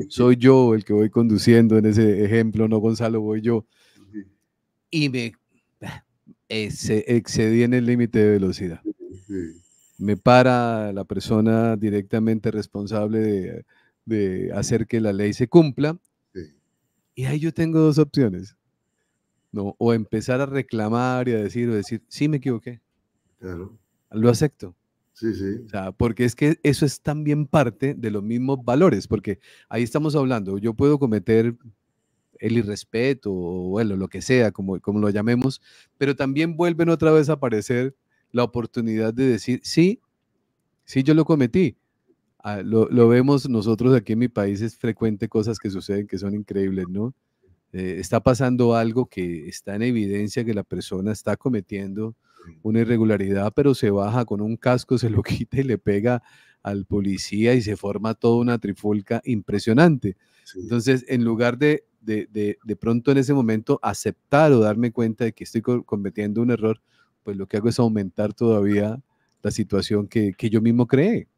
Soy yo el que voy conduciendo en ese ejemplo, no Gonzalo, voy yo. Y me excedí en el límite de velocidad. Me para la persona directamente responsable de hacer que la ley se cumpla y ahí yo tengo dos opciones. No, o empezar a reclamar y a decir, o decir, sí me equivoqué. Claro. Lo acepto. Sí, sí. O sea, porque es que eso es también parte de los mismos valores, porque ahí estamos hablando, yo puedo cometer el irrespeto o lo que sea, como, como lo llamemos, pero también vuelven otra vez a aparecer la oportunidad de decir, sí, sí, yo lo cometí, Ah, lo, vemos nosotros aquí en mi país, es frecuente cosas que suceden que son increíbles, ¿no? Eh, está pasando algo que está en evidencia que la persona está cometiendo una irregularidad, pero se baja con un casco, se lo [laughs] quita y le pega al policía y se forma toda una trifulca impresionante. Entonces, en lugar de de, de, de pronto en ese momento aceptar o darme cuenta de que estoy cometiendo un error, pues lo que hago es aumentar todavía la situación que, que yo mismo creé.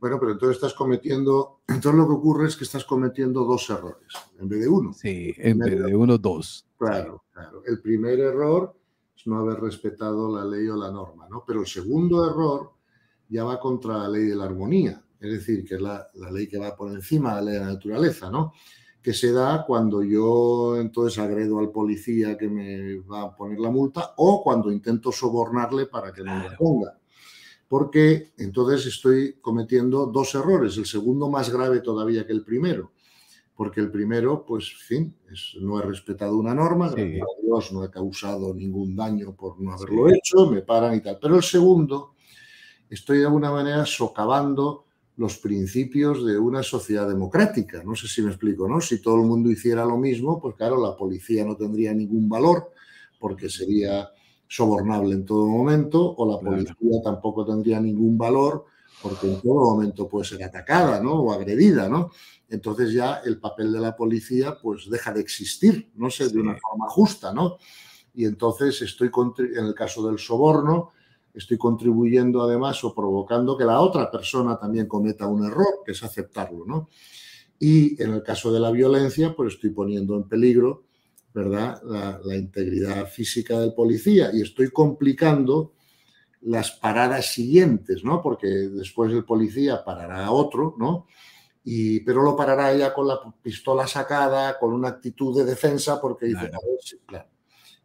Bueno, pero entonces estás cometiendo, [clears throat] entonces lo que ocurre es que estás cometiendo dos errores, en vez de uno. Sí, en vez de uno, dos. Claro, claro. El primer error es no haber respetado la ley o la norma, ¿no? Pero el segundo error ya va contra la ley de la armonía, es decir, que es la, ley que va por encima de la ley de la naturaleza, ¿no? que se da cuando yo entonces agredo al policía que me va a poner la multa o cuando intento sobornarle para que no me la ponga porque entonces estoy cometiendo dos errores, el segundo más grave todavía que el primero, porque el primero, pues, en fin, no he respetado una norma, Dios no he causado ningún daño por no haberlo hecho, me paran y tal, pero el segundo, estoy de alguna manera socavando los principios de una sociedad democrática. No sé si me explico, ¿no? Si todo el mundo hiciera lo mismo, pues claro, la policía no tendría ningún valor porque sería sobornable en todo momento o la policía tampoco tendría ningún valor porque en todo momento puede ser atacada ¿no? o agredida, ¿no? Entonces ya el papel de la policía pues deja de existir, no sé, de una forma justa, ¿no? Y entonces estoy, en el caso del soborno, estoy contribuyendo además o provocando que la otra persona también cometa un error, que es aceptarlo, ¿no? Y en el caso de la violencia, pues estoy poniendo en peligro ¿verdad? La, integridad física del policía y estoy complicando las paradas siguientes, ¿no? Porque después el policía parará a otro, ¿no? Y, pero lo parará ella con la pistola sacada, con una actitud de defensa, porque dice, claro.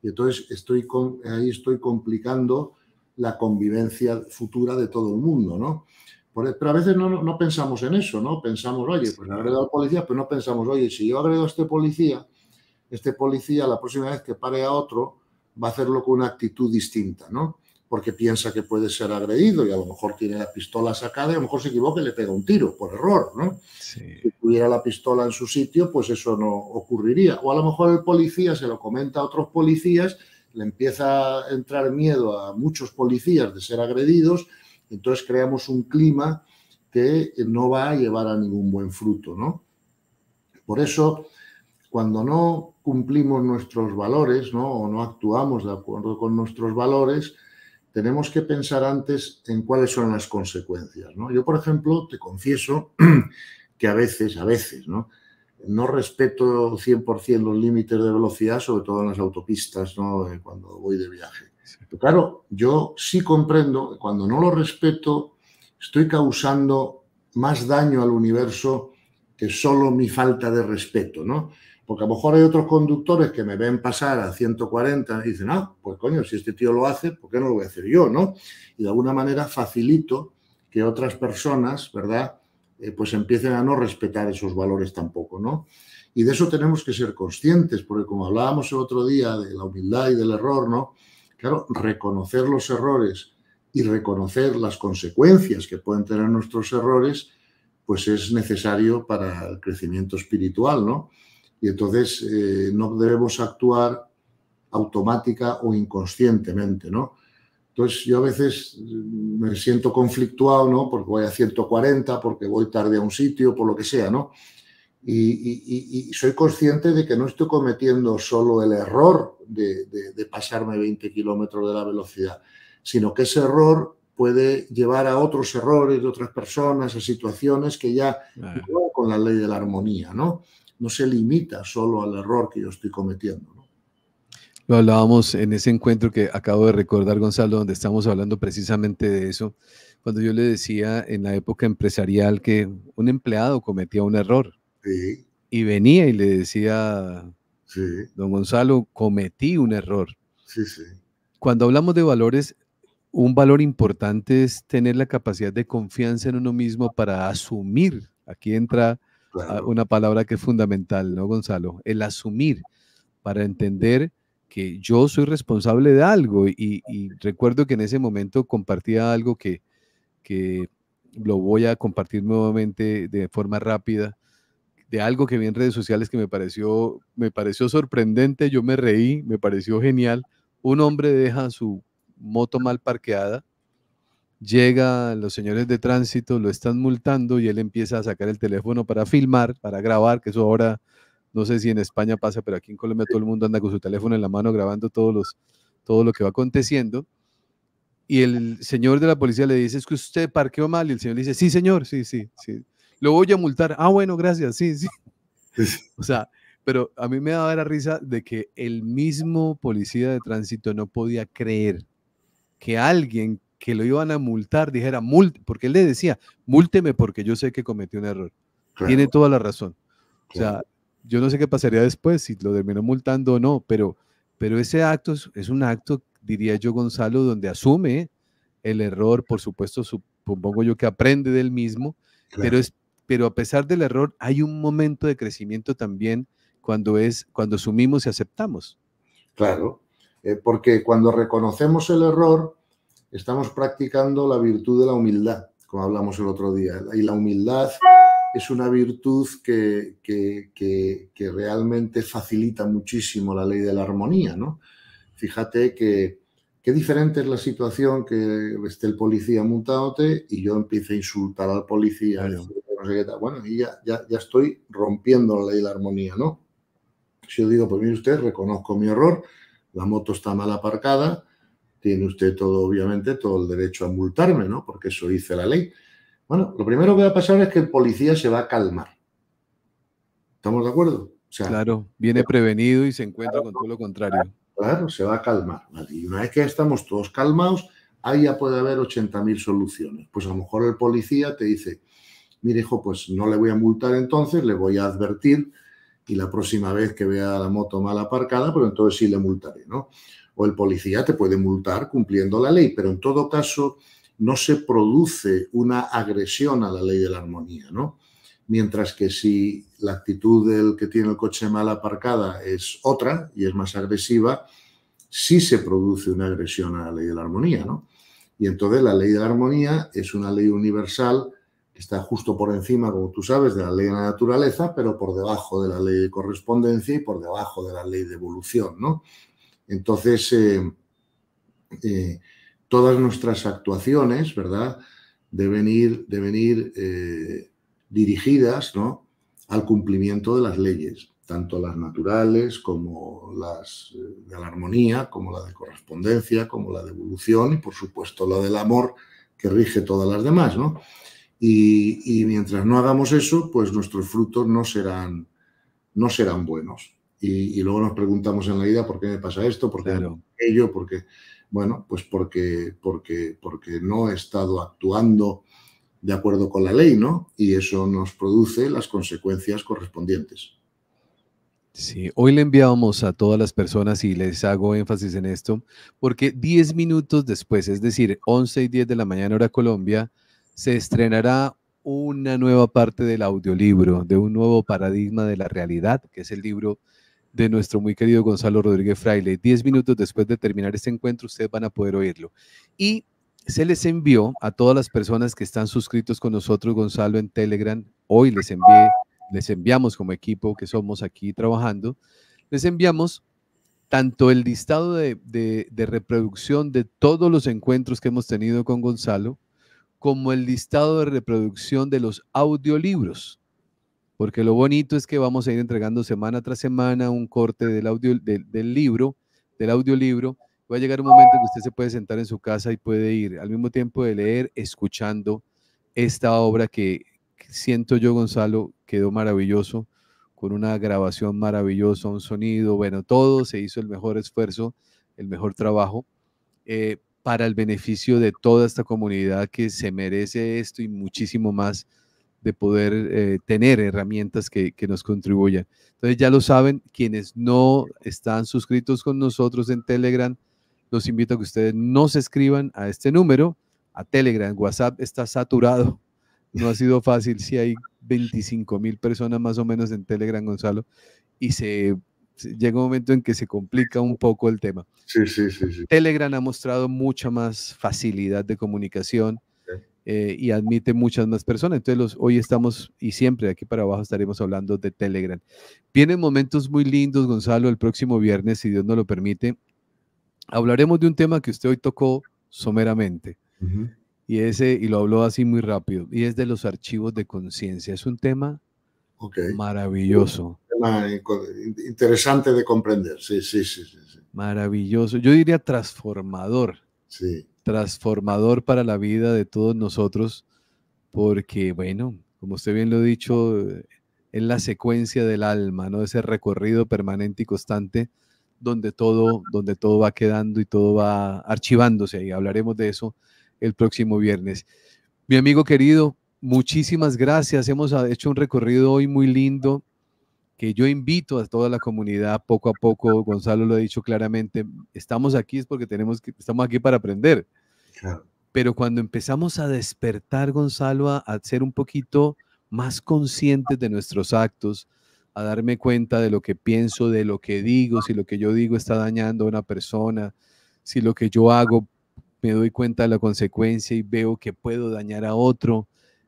Y entonces estoy con, ahí estoy complicando la convivencia futura de todo el mundo, ¿no? E, pero a veces no, no, pensamos en eso, ¿no? Pensamos, oye, pues agredo al policía, pero no pensamos, oye, si yo agredo a este policía, este policía la próxima vez que pare a otro va a hacerlo con una actitud distinta, ¿no? Porque piensa que puede ser agredido y a lo mejor tiene la pistola sacada y a lo mejor se equivoca y le pega un tiro por error, ¿no? Si tuviera la pistola en su sitio, pues eso no ocurriría. O a lo mejor el policía se lo comenta a otros policías, le empieza a entrar miedo a muchos policías de ser agredidos, entonces creamos un clima que no va a llevar a ningún buen fruto, ¿no? Por eso cuando no cumplimos nuestros valores ¿no? o no actuamos de acuerdo con nuestros valores, tenemos que pensar antes en cuáles son las consecuencias. ¿no? Yo, por ejemplo, te confieso [clears throat] que a veces, a veces, ¿no? no respeto 100% los límites de velocidad, sobre todo en las autopistas, ¿no? cuando voy de viaje. Pero claro, yo sí comprendo que cuando no lo respeto, estoy causando más daño al universo que solo mi falta de respeto, ¿no? Porque a lo mejor hay otros conductores que me ven pasar a 140 y dicen, ah, pues coño, si este tío lo hace, ¿por qué no lo voy a hacer yo, no? Y de alguna manera facilito que otras personas, ¿verdad?, eh, pues empiecen a no respetar esos valores tampoco, ¿no? Y de eso tenemos que ser conscientes, porque como hablábamos el otro día de la humildad y del error, ¿no? Claro, reconocer los errores y reconocer las consecuencias que pueden tener nuestros errores, pues es necesario para el crecimiento espiritual, ¿no? Y entonces eh, no debemos actuar automática o inconscientemente, ¿no? Entonces yo a veces mm, me siento conflictuado, ¿no? Porque voy a 140, porque voy tarde a un sitio, por lo que sea, ¿no? Y, soy consciente de que no estoy cometiendo solo el error de, pasarme 20 kilómetros de la velocidad, sino que ese error puede llevar a otros errores de otras personas, a situaciones que ya con la ley de la armonía, ¿no? no se limita solo al error que yo estoy cometiendo. Lo hablábamos en ese encuentro que acabo de recordar, Gonzalo, donde estamos hablando precisamente de eso, cuando yo le decía en la época empresarial que un empleado cometía un error. Y venía y le decía, don Gonzalo, cometí un error. cuando hablamos de valores, un valor importante es tener la capacidad de confianza en uno mismo para asumir. Aquí entra Ah, una palabra que es fundamental, ¿no, Gonzalo? El asumir para entender que yo soy responsable de algo y, y recuerdo que en ese momento compartía algo que, que lo voy a compartir nuevamente de forma rápida de algo que vi en redes sociales que me pareció, me pareció sorprendente, yo me reí, me pareció genial. Un hombre deja su moto mal parqueada llega, los señores de tránsito lo están multando y él empieza a sacar el teléfono para filmar, para grabar, que eso ahora, no sé si en España pasa, pero aquí en Colombia todo el mundo anda con su teléfono en la mano grabando todos los, todo lo que va aconteciendo. Y el señor de la policía le dice, es que usted parqueó mal. Y el señor dice, sí, señor, sí, sí, sí. Lo voy a multar. Ah, bueno, gracias, sí, sí. O sea, pero a mí me daba la risa de que el mismo policía de tránsito no podía creer que alguien que lo iban a multar dijera, mult, porque él le decía, múlteme porque yo sé que cometí un error. Tiene toda la razón. O sea, yo no sé qué pasaría después, si lo terminó multando o no, pero, pero ese acto es, un acto, diría yo, Gonzalo, donde asume el error, por supuesto, supongo yo que aprende del mismo, pero, es, pero a pesar del error hay un momento de crecimiento también cuando, es, cuando asumimos y aceptamos. Claro, eh, porque cuando reconocemos el error, estamos practicando la virtud de la humildad, como hablamos el otro día. Y la humildad es una virtud que, que, que, realmente facilita muchísimo la ley de la armonía, ¿no? Fíjate que qué diferente es la situación que esté el policía multándote y yo empiece a insultar al policía. Bueno, y ya, ya, ya estoy rompiendo la ley de la armonía, ¿no? Si yo digo, pues mire usted, reconozco mi error, la moto está mal aparcada, tiene usted todo, obviamente, todo el derecho a multarme, ¿no? Porque eso dice la ley. Bueno, lo primero que va a pasar es que el policía se va a calmar. ¿Estamos de acuerdo? O sea, claro, viene prevenido y se encuentra con todo lo contrario. Claro, se va a calmar. Y una vez que estamos todos calmados, ahí ya puede haber 80.000 soluciones. Pues a lo mejor el policía te dice, mire hijo, pues no le voy a multar entonces, le voy a advertir y la próxima vez que vea la moto mal aparcada, pues entonces sí le multaré, ¿no? o el policía te puede multar cumpliendo la ley, pero en todo caso no se produce una agresión a la ley de la armonía, ¿no? Mientras que si la actitud del que tiene el coche mal aparcada es otra y es más agresiva, sí se produce una agresión a la ley de la armonía, ¿no? Y entonces la ley de la armonía es una ley universal que está justo por encima, como tú sabes, de la ley de la naturaleza, pero por debajo de la ley de correspondencia y por debajo de la ley de evolución, ¿no? Entonces, eh, eh, todas nuestras actuaciones, ¿verdad? Deben ir, eh, dirigidas al cumplimiento de las leyes, tanto las naturales como las de la armonía, como la de correspondencia, como la de evolución y, por supuesto, la del amor que rige todas las demás, Y, y mientras no hagamos eso, pues nuestros frutos no serán, no serán buenos y, luego nos preguntamos en la vida por qué me pasa esto, por qué claro. ello, porque, bueno, pues porque, porque, porque no he estado actuando de acuerdo con la ley, ¿no? Y eso nos produce las consecuencias correspondientes. Sí, hoy le enviamos a todas las personas y les hago énfasis en esto, porque 10 minutos después, es decir, 11 y 10 de la mañana hora Colombia, se estrenará una nueva parte del audiolibro, de un nuevo paradigma de la realidad, que es el libro de nuestro muy querido Gonzalo Rodríguez Fraile. Diez minutos después de terminar este encuentro, ustedes van a poder oírlo. Y se les envió a todas las personas que están suscritos con nosotros, Gonzalo, en Telegram. Hoy les envié, les enviamos como equipo que somos aquí trabajando, les enviamos tanto el listado de reproducción de todos los encuentros que hemos tenido con Gonzalo, como el listado de reproducción de los audiolibros porque lo bonito es que vamos a ir entregando semana tras semana un corte del, audio, del, libro, del audiolibro. Va a llegar un momento en que usted se puede sentar en su casa y puede ir al mismo tiempo de leer, escuchando esta obra que siento yo, Gonzalo, quedó maravilloso, con una grabación maravillosa, un sonido, bueno, todo se hizo el mejor esfuerzo, el mejor trabajo. Eh, para el beneficio de toda esta comunidad que se merece esto y muchísimo más de poder eh, tener herramientas que, nos contribuyan. Entonces ya lo saben, quienes no están suscritos con nosotros en Telegram, los invito a que ustedes no se escriban a este número, a Telegram. WhatsApp está saturado, no ha sido fácil, si hay 25 mil personas más o menos en Telegram, Gonzalo, y se, llega un momento en que se complica un poco el tema. sí, sí, sí. Telegram ha mostrado mucha más facilidad de comunicación eh, y admite muchas más personas. Entonces, hoy estamos y siempre de aquí para abajo estaremos hablando de Telegram. Vienen momentos muy lindos, Gonzalo, el próximo viernes, si Dios nos lo permite. Hablaremos de un tema que usted hoy tocó someramente. Y ese, y lo habló así muy rápido, y es de los archivos de conciencia. Es un tema maravilloso. interesante de comprender, sí, sí, sí, sí, Maravilloso. Yo diría transformador. Sí transformador para la vida de todos nosotros, porque, bueno, como usted bien lo ha dicho, eh, es la secuencia del alma, ¿no? Ese recorrido permanente y constante donde todo, donde todo va quedando y todo va archivándose, y hablaremos de eso el próximo viernes. Mi amigo querido, muchísimas gracias. Hemos ah, hecho un recorrido hoy muy lindo que yo invito a toda la comunidad poco a poco. Gonzalo lo ha dicho claramente. Estamos aquí es porque tenemos que, estamos aquí para aprender. Pero cuando empezamos a despertar, Gonzalo, a, ser un poquito más conscientes de nuestros actos, a darme cuenta de lo que pienso, de lo que digo, si lo que yo digo está dañando a una persona, si lo que yo hago me doy cuenta de la consecuencia y veo que puedo dañar a otro,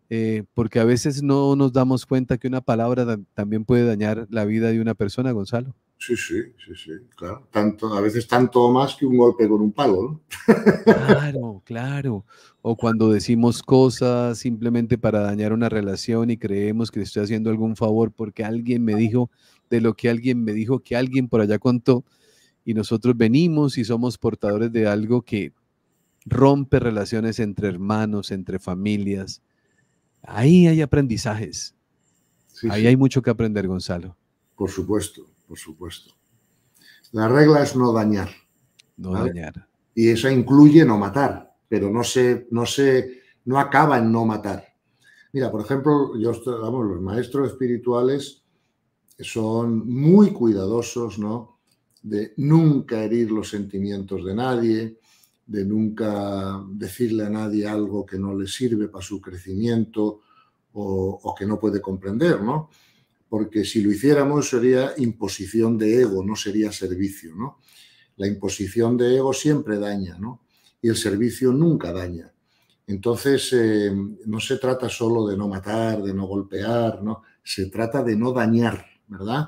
eh, porque a veces no nos damos cuenta que una palabra también puede dañar la vida de una persona, Gonzalo. Sí, sí, sí, sí, claro. Tanto, a veces tanto más que un golpe con un palo, ¿no? Claro, claro. O cuando decimos cosas simplemente para dañar una relación y creemos que le estoy haciendo algún favor porque alguien me dijo de lo que alguien me dijo que alguien por allá contó y nosotros venimos y somos portadores de algo que rompe relaciones entre hermanos, entre familias. Ahí hay aprendizajes. Ahí hay mucho que aprender, Gonzalo. Por supuesto, por supuesto. La regla es no dañar. No dañar. Y eso incluye no matar, pero no se, no se, no acaba en no matar. Mira, por ejemplo, yo, vamos, los maestros espirituales son muy cuidadosos, ¿no? De nunca herir los sentimientos de nadie, de nunca decirle a nadie algo que no le sirve para su crecimiento o, o que no puede comprender, ¿no? porque si lo hiciéramos sería imposición de ego, no sería servicio, ¿no? La imposición de ego siempre daña, Y el servicio nunca daña. Entonces, eh, no se trata solo de no matar, de no golpear, ¿no? Se trata de no dañar, ¿verdad?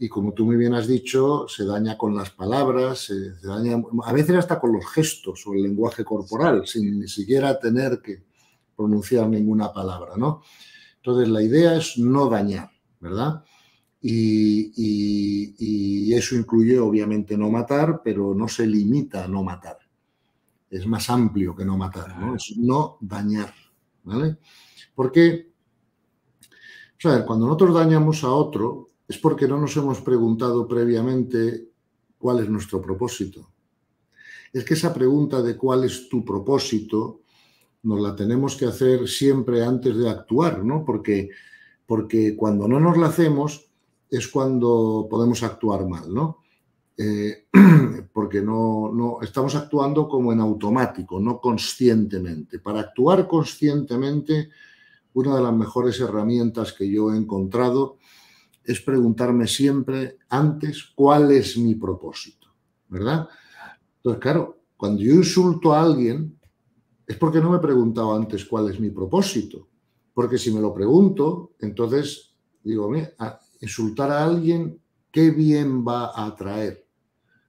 Y como tú muy bien has dicho, se daña con las palabras, daña a veces hasta con los gestos o el lenguaje corporal, sin ni siquiera tener que pronunciar ninguna palabra, ¿no? Entonces, la idea es no dañar. ¿verdad? Y, eso incluye obviamente no matar, pero no se limita a no matar. Es más amplio que no matar, ¿no? Es no dañar, ¿vale? Porque, o cuando nosotros dañamos a otro es porque no nos hemos preguntado previamente cuál es nuestro propósito. Es que esa pregunta de cuál es tu propósito nos la tenemos que hacer siempre antes de actuar, ¿no? Porque porque cuando no nos la hacemos es cuando podemos actuar mal, ¿no? Eh, [clears throat] porque no, no, estamos actuando como en automático, no conscientemente. Para actuar conscientemente, una de las mejores herramientas que yo he encontrado es preguntarme siempre antes cuál es mi propósito, ¿verdad? Entonces, claro, cuando yo insulto a alguien, es porque no me he preguntado antes cuál es mi propósito. Porque si me lo pregunto, entonces digo, insultar a alguien, ¿qué bien va a traer?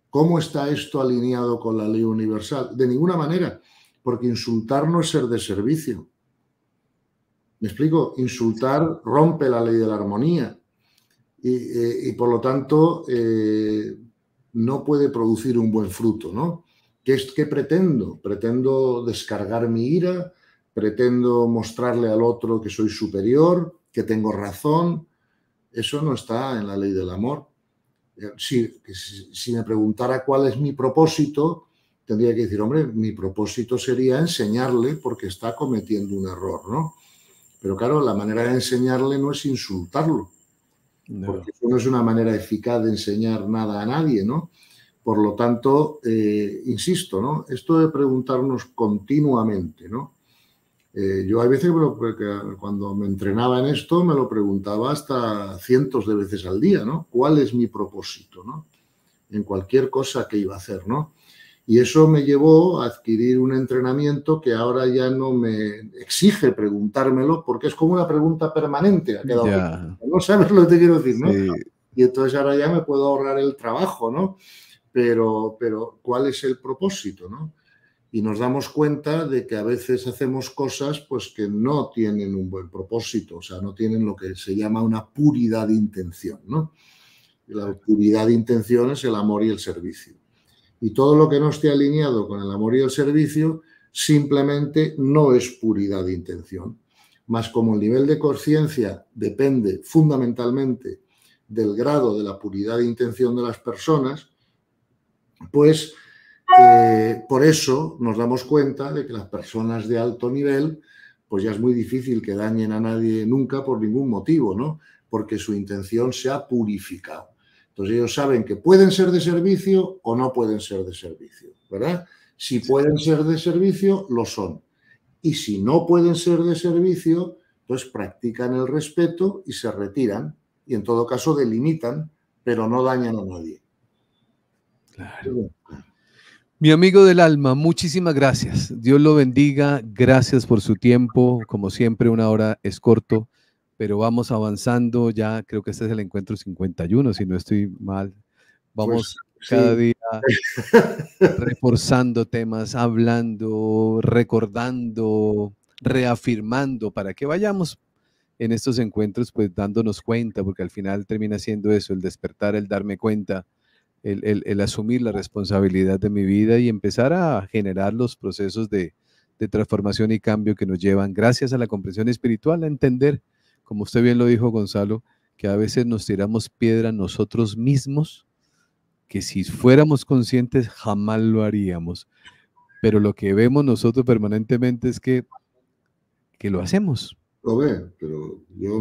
¿Cómo está esto alineado con la ley universal? De ninguna manera, porque insultar no es ser de servicio. ¿Me explico? Insultar rompe la ley de la armonía y, eh, por lo tanto eh, no puede producir un buen fruto, ¿no? ¿Qué, es, ¿Qué pretendo? ¿Pretendo descargar mi ira? pretendo mostrarle al otro que soy superior, que tengo razón, eso no está en la ley del amor. Eh, si, si me preguntara cuál es mi propósito, tendría que decir, hombre, mi propósito sería enseñarle porque está cometiendo un error, ¿no? Pero claro, la manera de enseñarle no es insultarlo, no. porque eso no es una manera eficaz de enseñar nada a nadie, ¿no? Por lo tanto, eh, insisto, ¿no? Esto de preguntarnos continuamente, ¿no? Eh, yo a veces pues, cuando me entrenaba en esto me lo preguntaba hasta cientos de veces al día, ¿no? ¿Cuál es mi propósito, ¿no? En cualquier cosa que iba a hacer, ¿no? Y eso me llevó a adquirir un entrenamiento que ahora ya no me exige preguntármelo porque es como una pregunta permanente. Ha quedado No sabes lo que te quiero decir, ¿no? Y entonces ahora ya me puedo ahorrar el trabajo, ¿no? Pero, pero ¿cuál es el propósito, ¿no? y nos damos cuenta de que a veces hacemos cosas pues que no tienen un buen propósito, o sea, no tienen lo que se llama una puridad de intención, ¿no? la puridad de intención es el amor y el servicio. Y todo lo que no esté alineado con el amor y el servicio simplemente no es puridad de intención. Más como el nivel de conciencia depende fundamentalmente del grado de la puridad de intención de las personas, pues eh, por eso nos damos cuenta de que las personas de alto nivel, pues ya es muy difícil que dañen a nadie nunca por ningún motivo, ¿no? Porque su intención se ha purificado. Entonces ellos saben que pueden ser de servicio o no pueden ser de servicio, ¿verdad? Si pueden ser de servicio, lo son. Y si no pueden ser de servicio, pues practican el respeto y se retiran. Y en todo caso delimitan, pero no dañan a nadie. Claro. Mi amigo del alma, muchísimas gracias. Dios lo bendiga. Gracias por su tiempo. Como siempre, una hora es corto, pero vamos avanzando. Ya creo que este es el encuentro 51, si no estoy mal. Vamos pues, cada día [laughs] reforzando temas, hablando, recordando, reafirmando para que vayamos en estos encuentros, pues dándonos cuenta, porque al final termina siendo eso, el despertar, el darme cuenta el, asumir la responsabilidad de mi vida y empezar a generar los procesos de, transformación y cambio que nos llevan, gracias a la comprensión espiritual, a entender, como usted bien lo dijo Gonzalo, que a veces nos tiramos piedra nosotros mismos, que si fuéramos conscientes jamás lo haríamos. Pero lo que vemos nosotros permanentemente es que, que lo hacemos. Lo veo, pero yo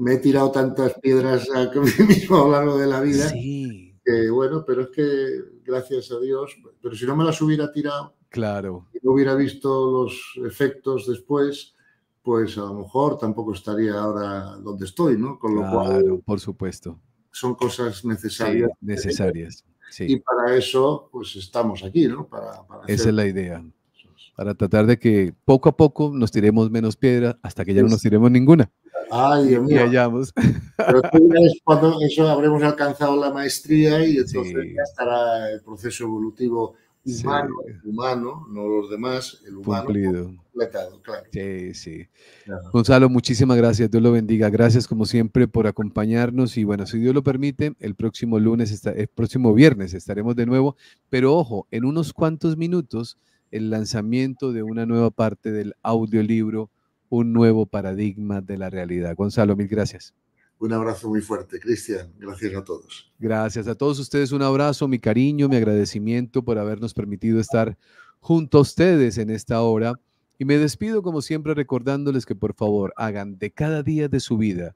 me he, tirado, tantas piedras a [laughs] mí mismo a lo de la vida. Sí bueno, pero es que, gracias a Dios, pero si no me las hubiera tirado, claro. y no hubiera visto los efectos después, pues a lo mejor tampoco estaría ahora donde estoy, ¿no? Con lo claro, por supuesto. Son cosas necesarias. necesarias. Sí. Y para eso, pues estamos aquí, ¿no? Para, Esa es la idea para tratar de que poco a poco nos tiremos menos piedra hasta que ya no nos tiremos ninguna. Ay, Dios mío. Y hallamos. Pero cuando eso habremos alcanzado la maestría y entonces ya estará el proceso evolutivo humano, no los demás, el humano claro. Sí, sí. Gonzalo, muchísimas gracias, Dios lo bendiga. Gracias como siempre por acompañarnos y bueno, si Dios lo permite, el próximo lunes, el próximo viernes estaremos de nuevo, pero ojo, en unos cuantos minutos el lanzamiento de una nueva parte del audiolibro, Un nuevo paradigma de la realidad. Gonzalo, mil gracias. Un abrazo muy fuerte, Cristian. Gracias a todos. Gracias a todos ustedes. Un abrazo, mi cariño, mi agradecimiento por habernos permitido estar junto a ustedes en esta hora. Y me despido como siempre recordándoles que por favor hagan de cada día de su vida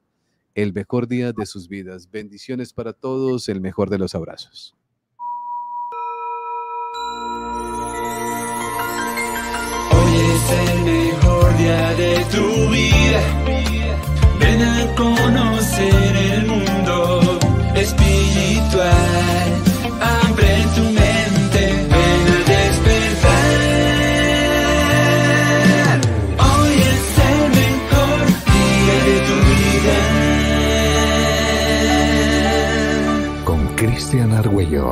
el mejor día de sus vidas. Bendiciones para todos, el mejor de los abrazos. es el mejor día de tu vida. Ven a conocer el mundo espiritual. Abre tu mente, ven a despertar. Hoy es el mejor día de tu vida. Con Cristian Argüello.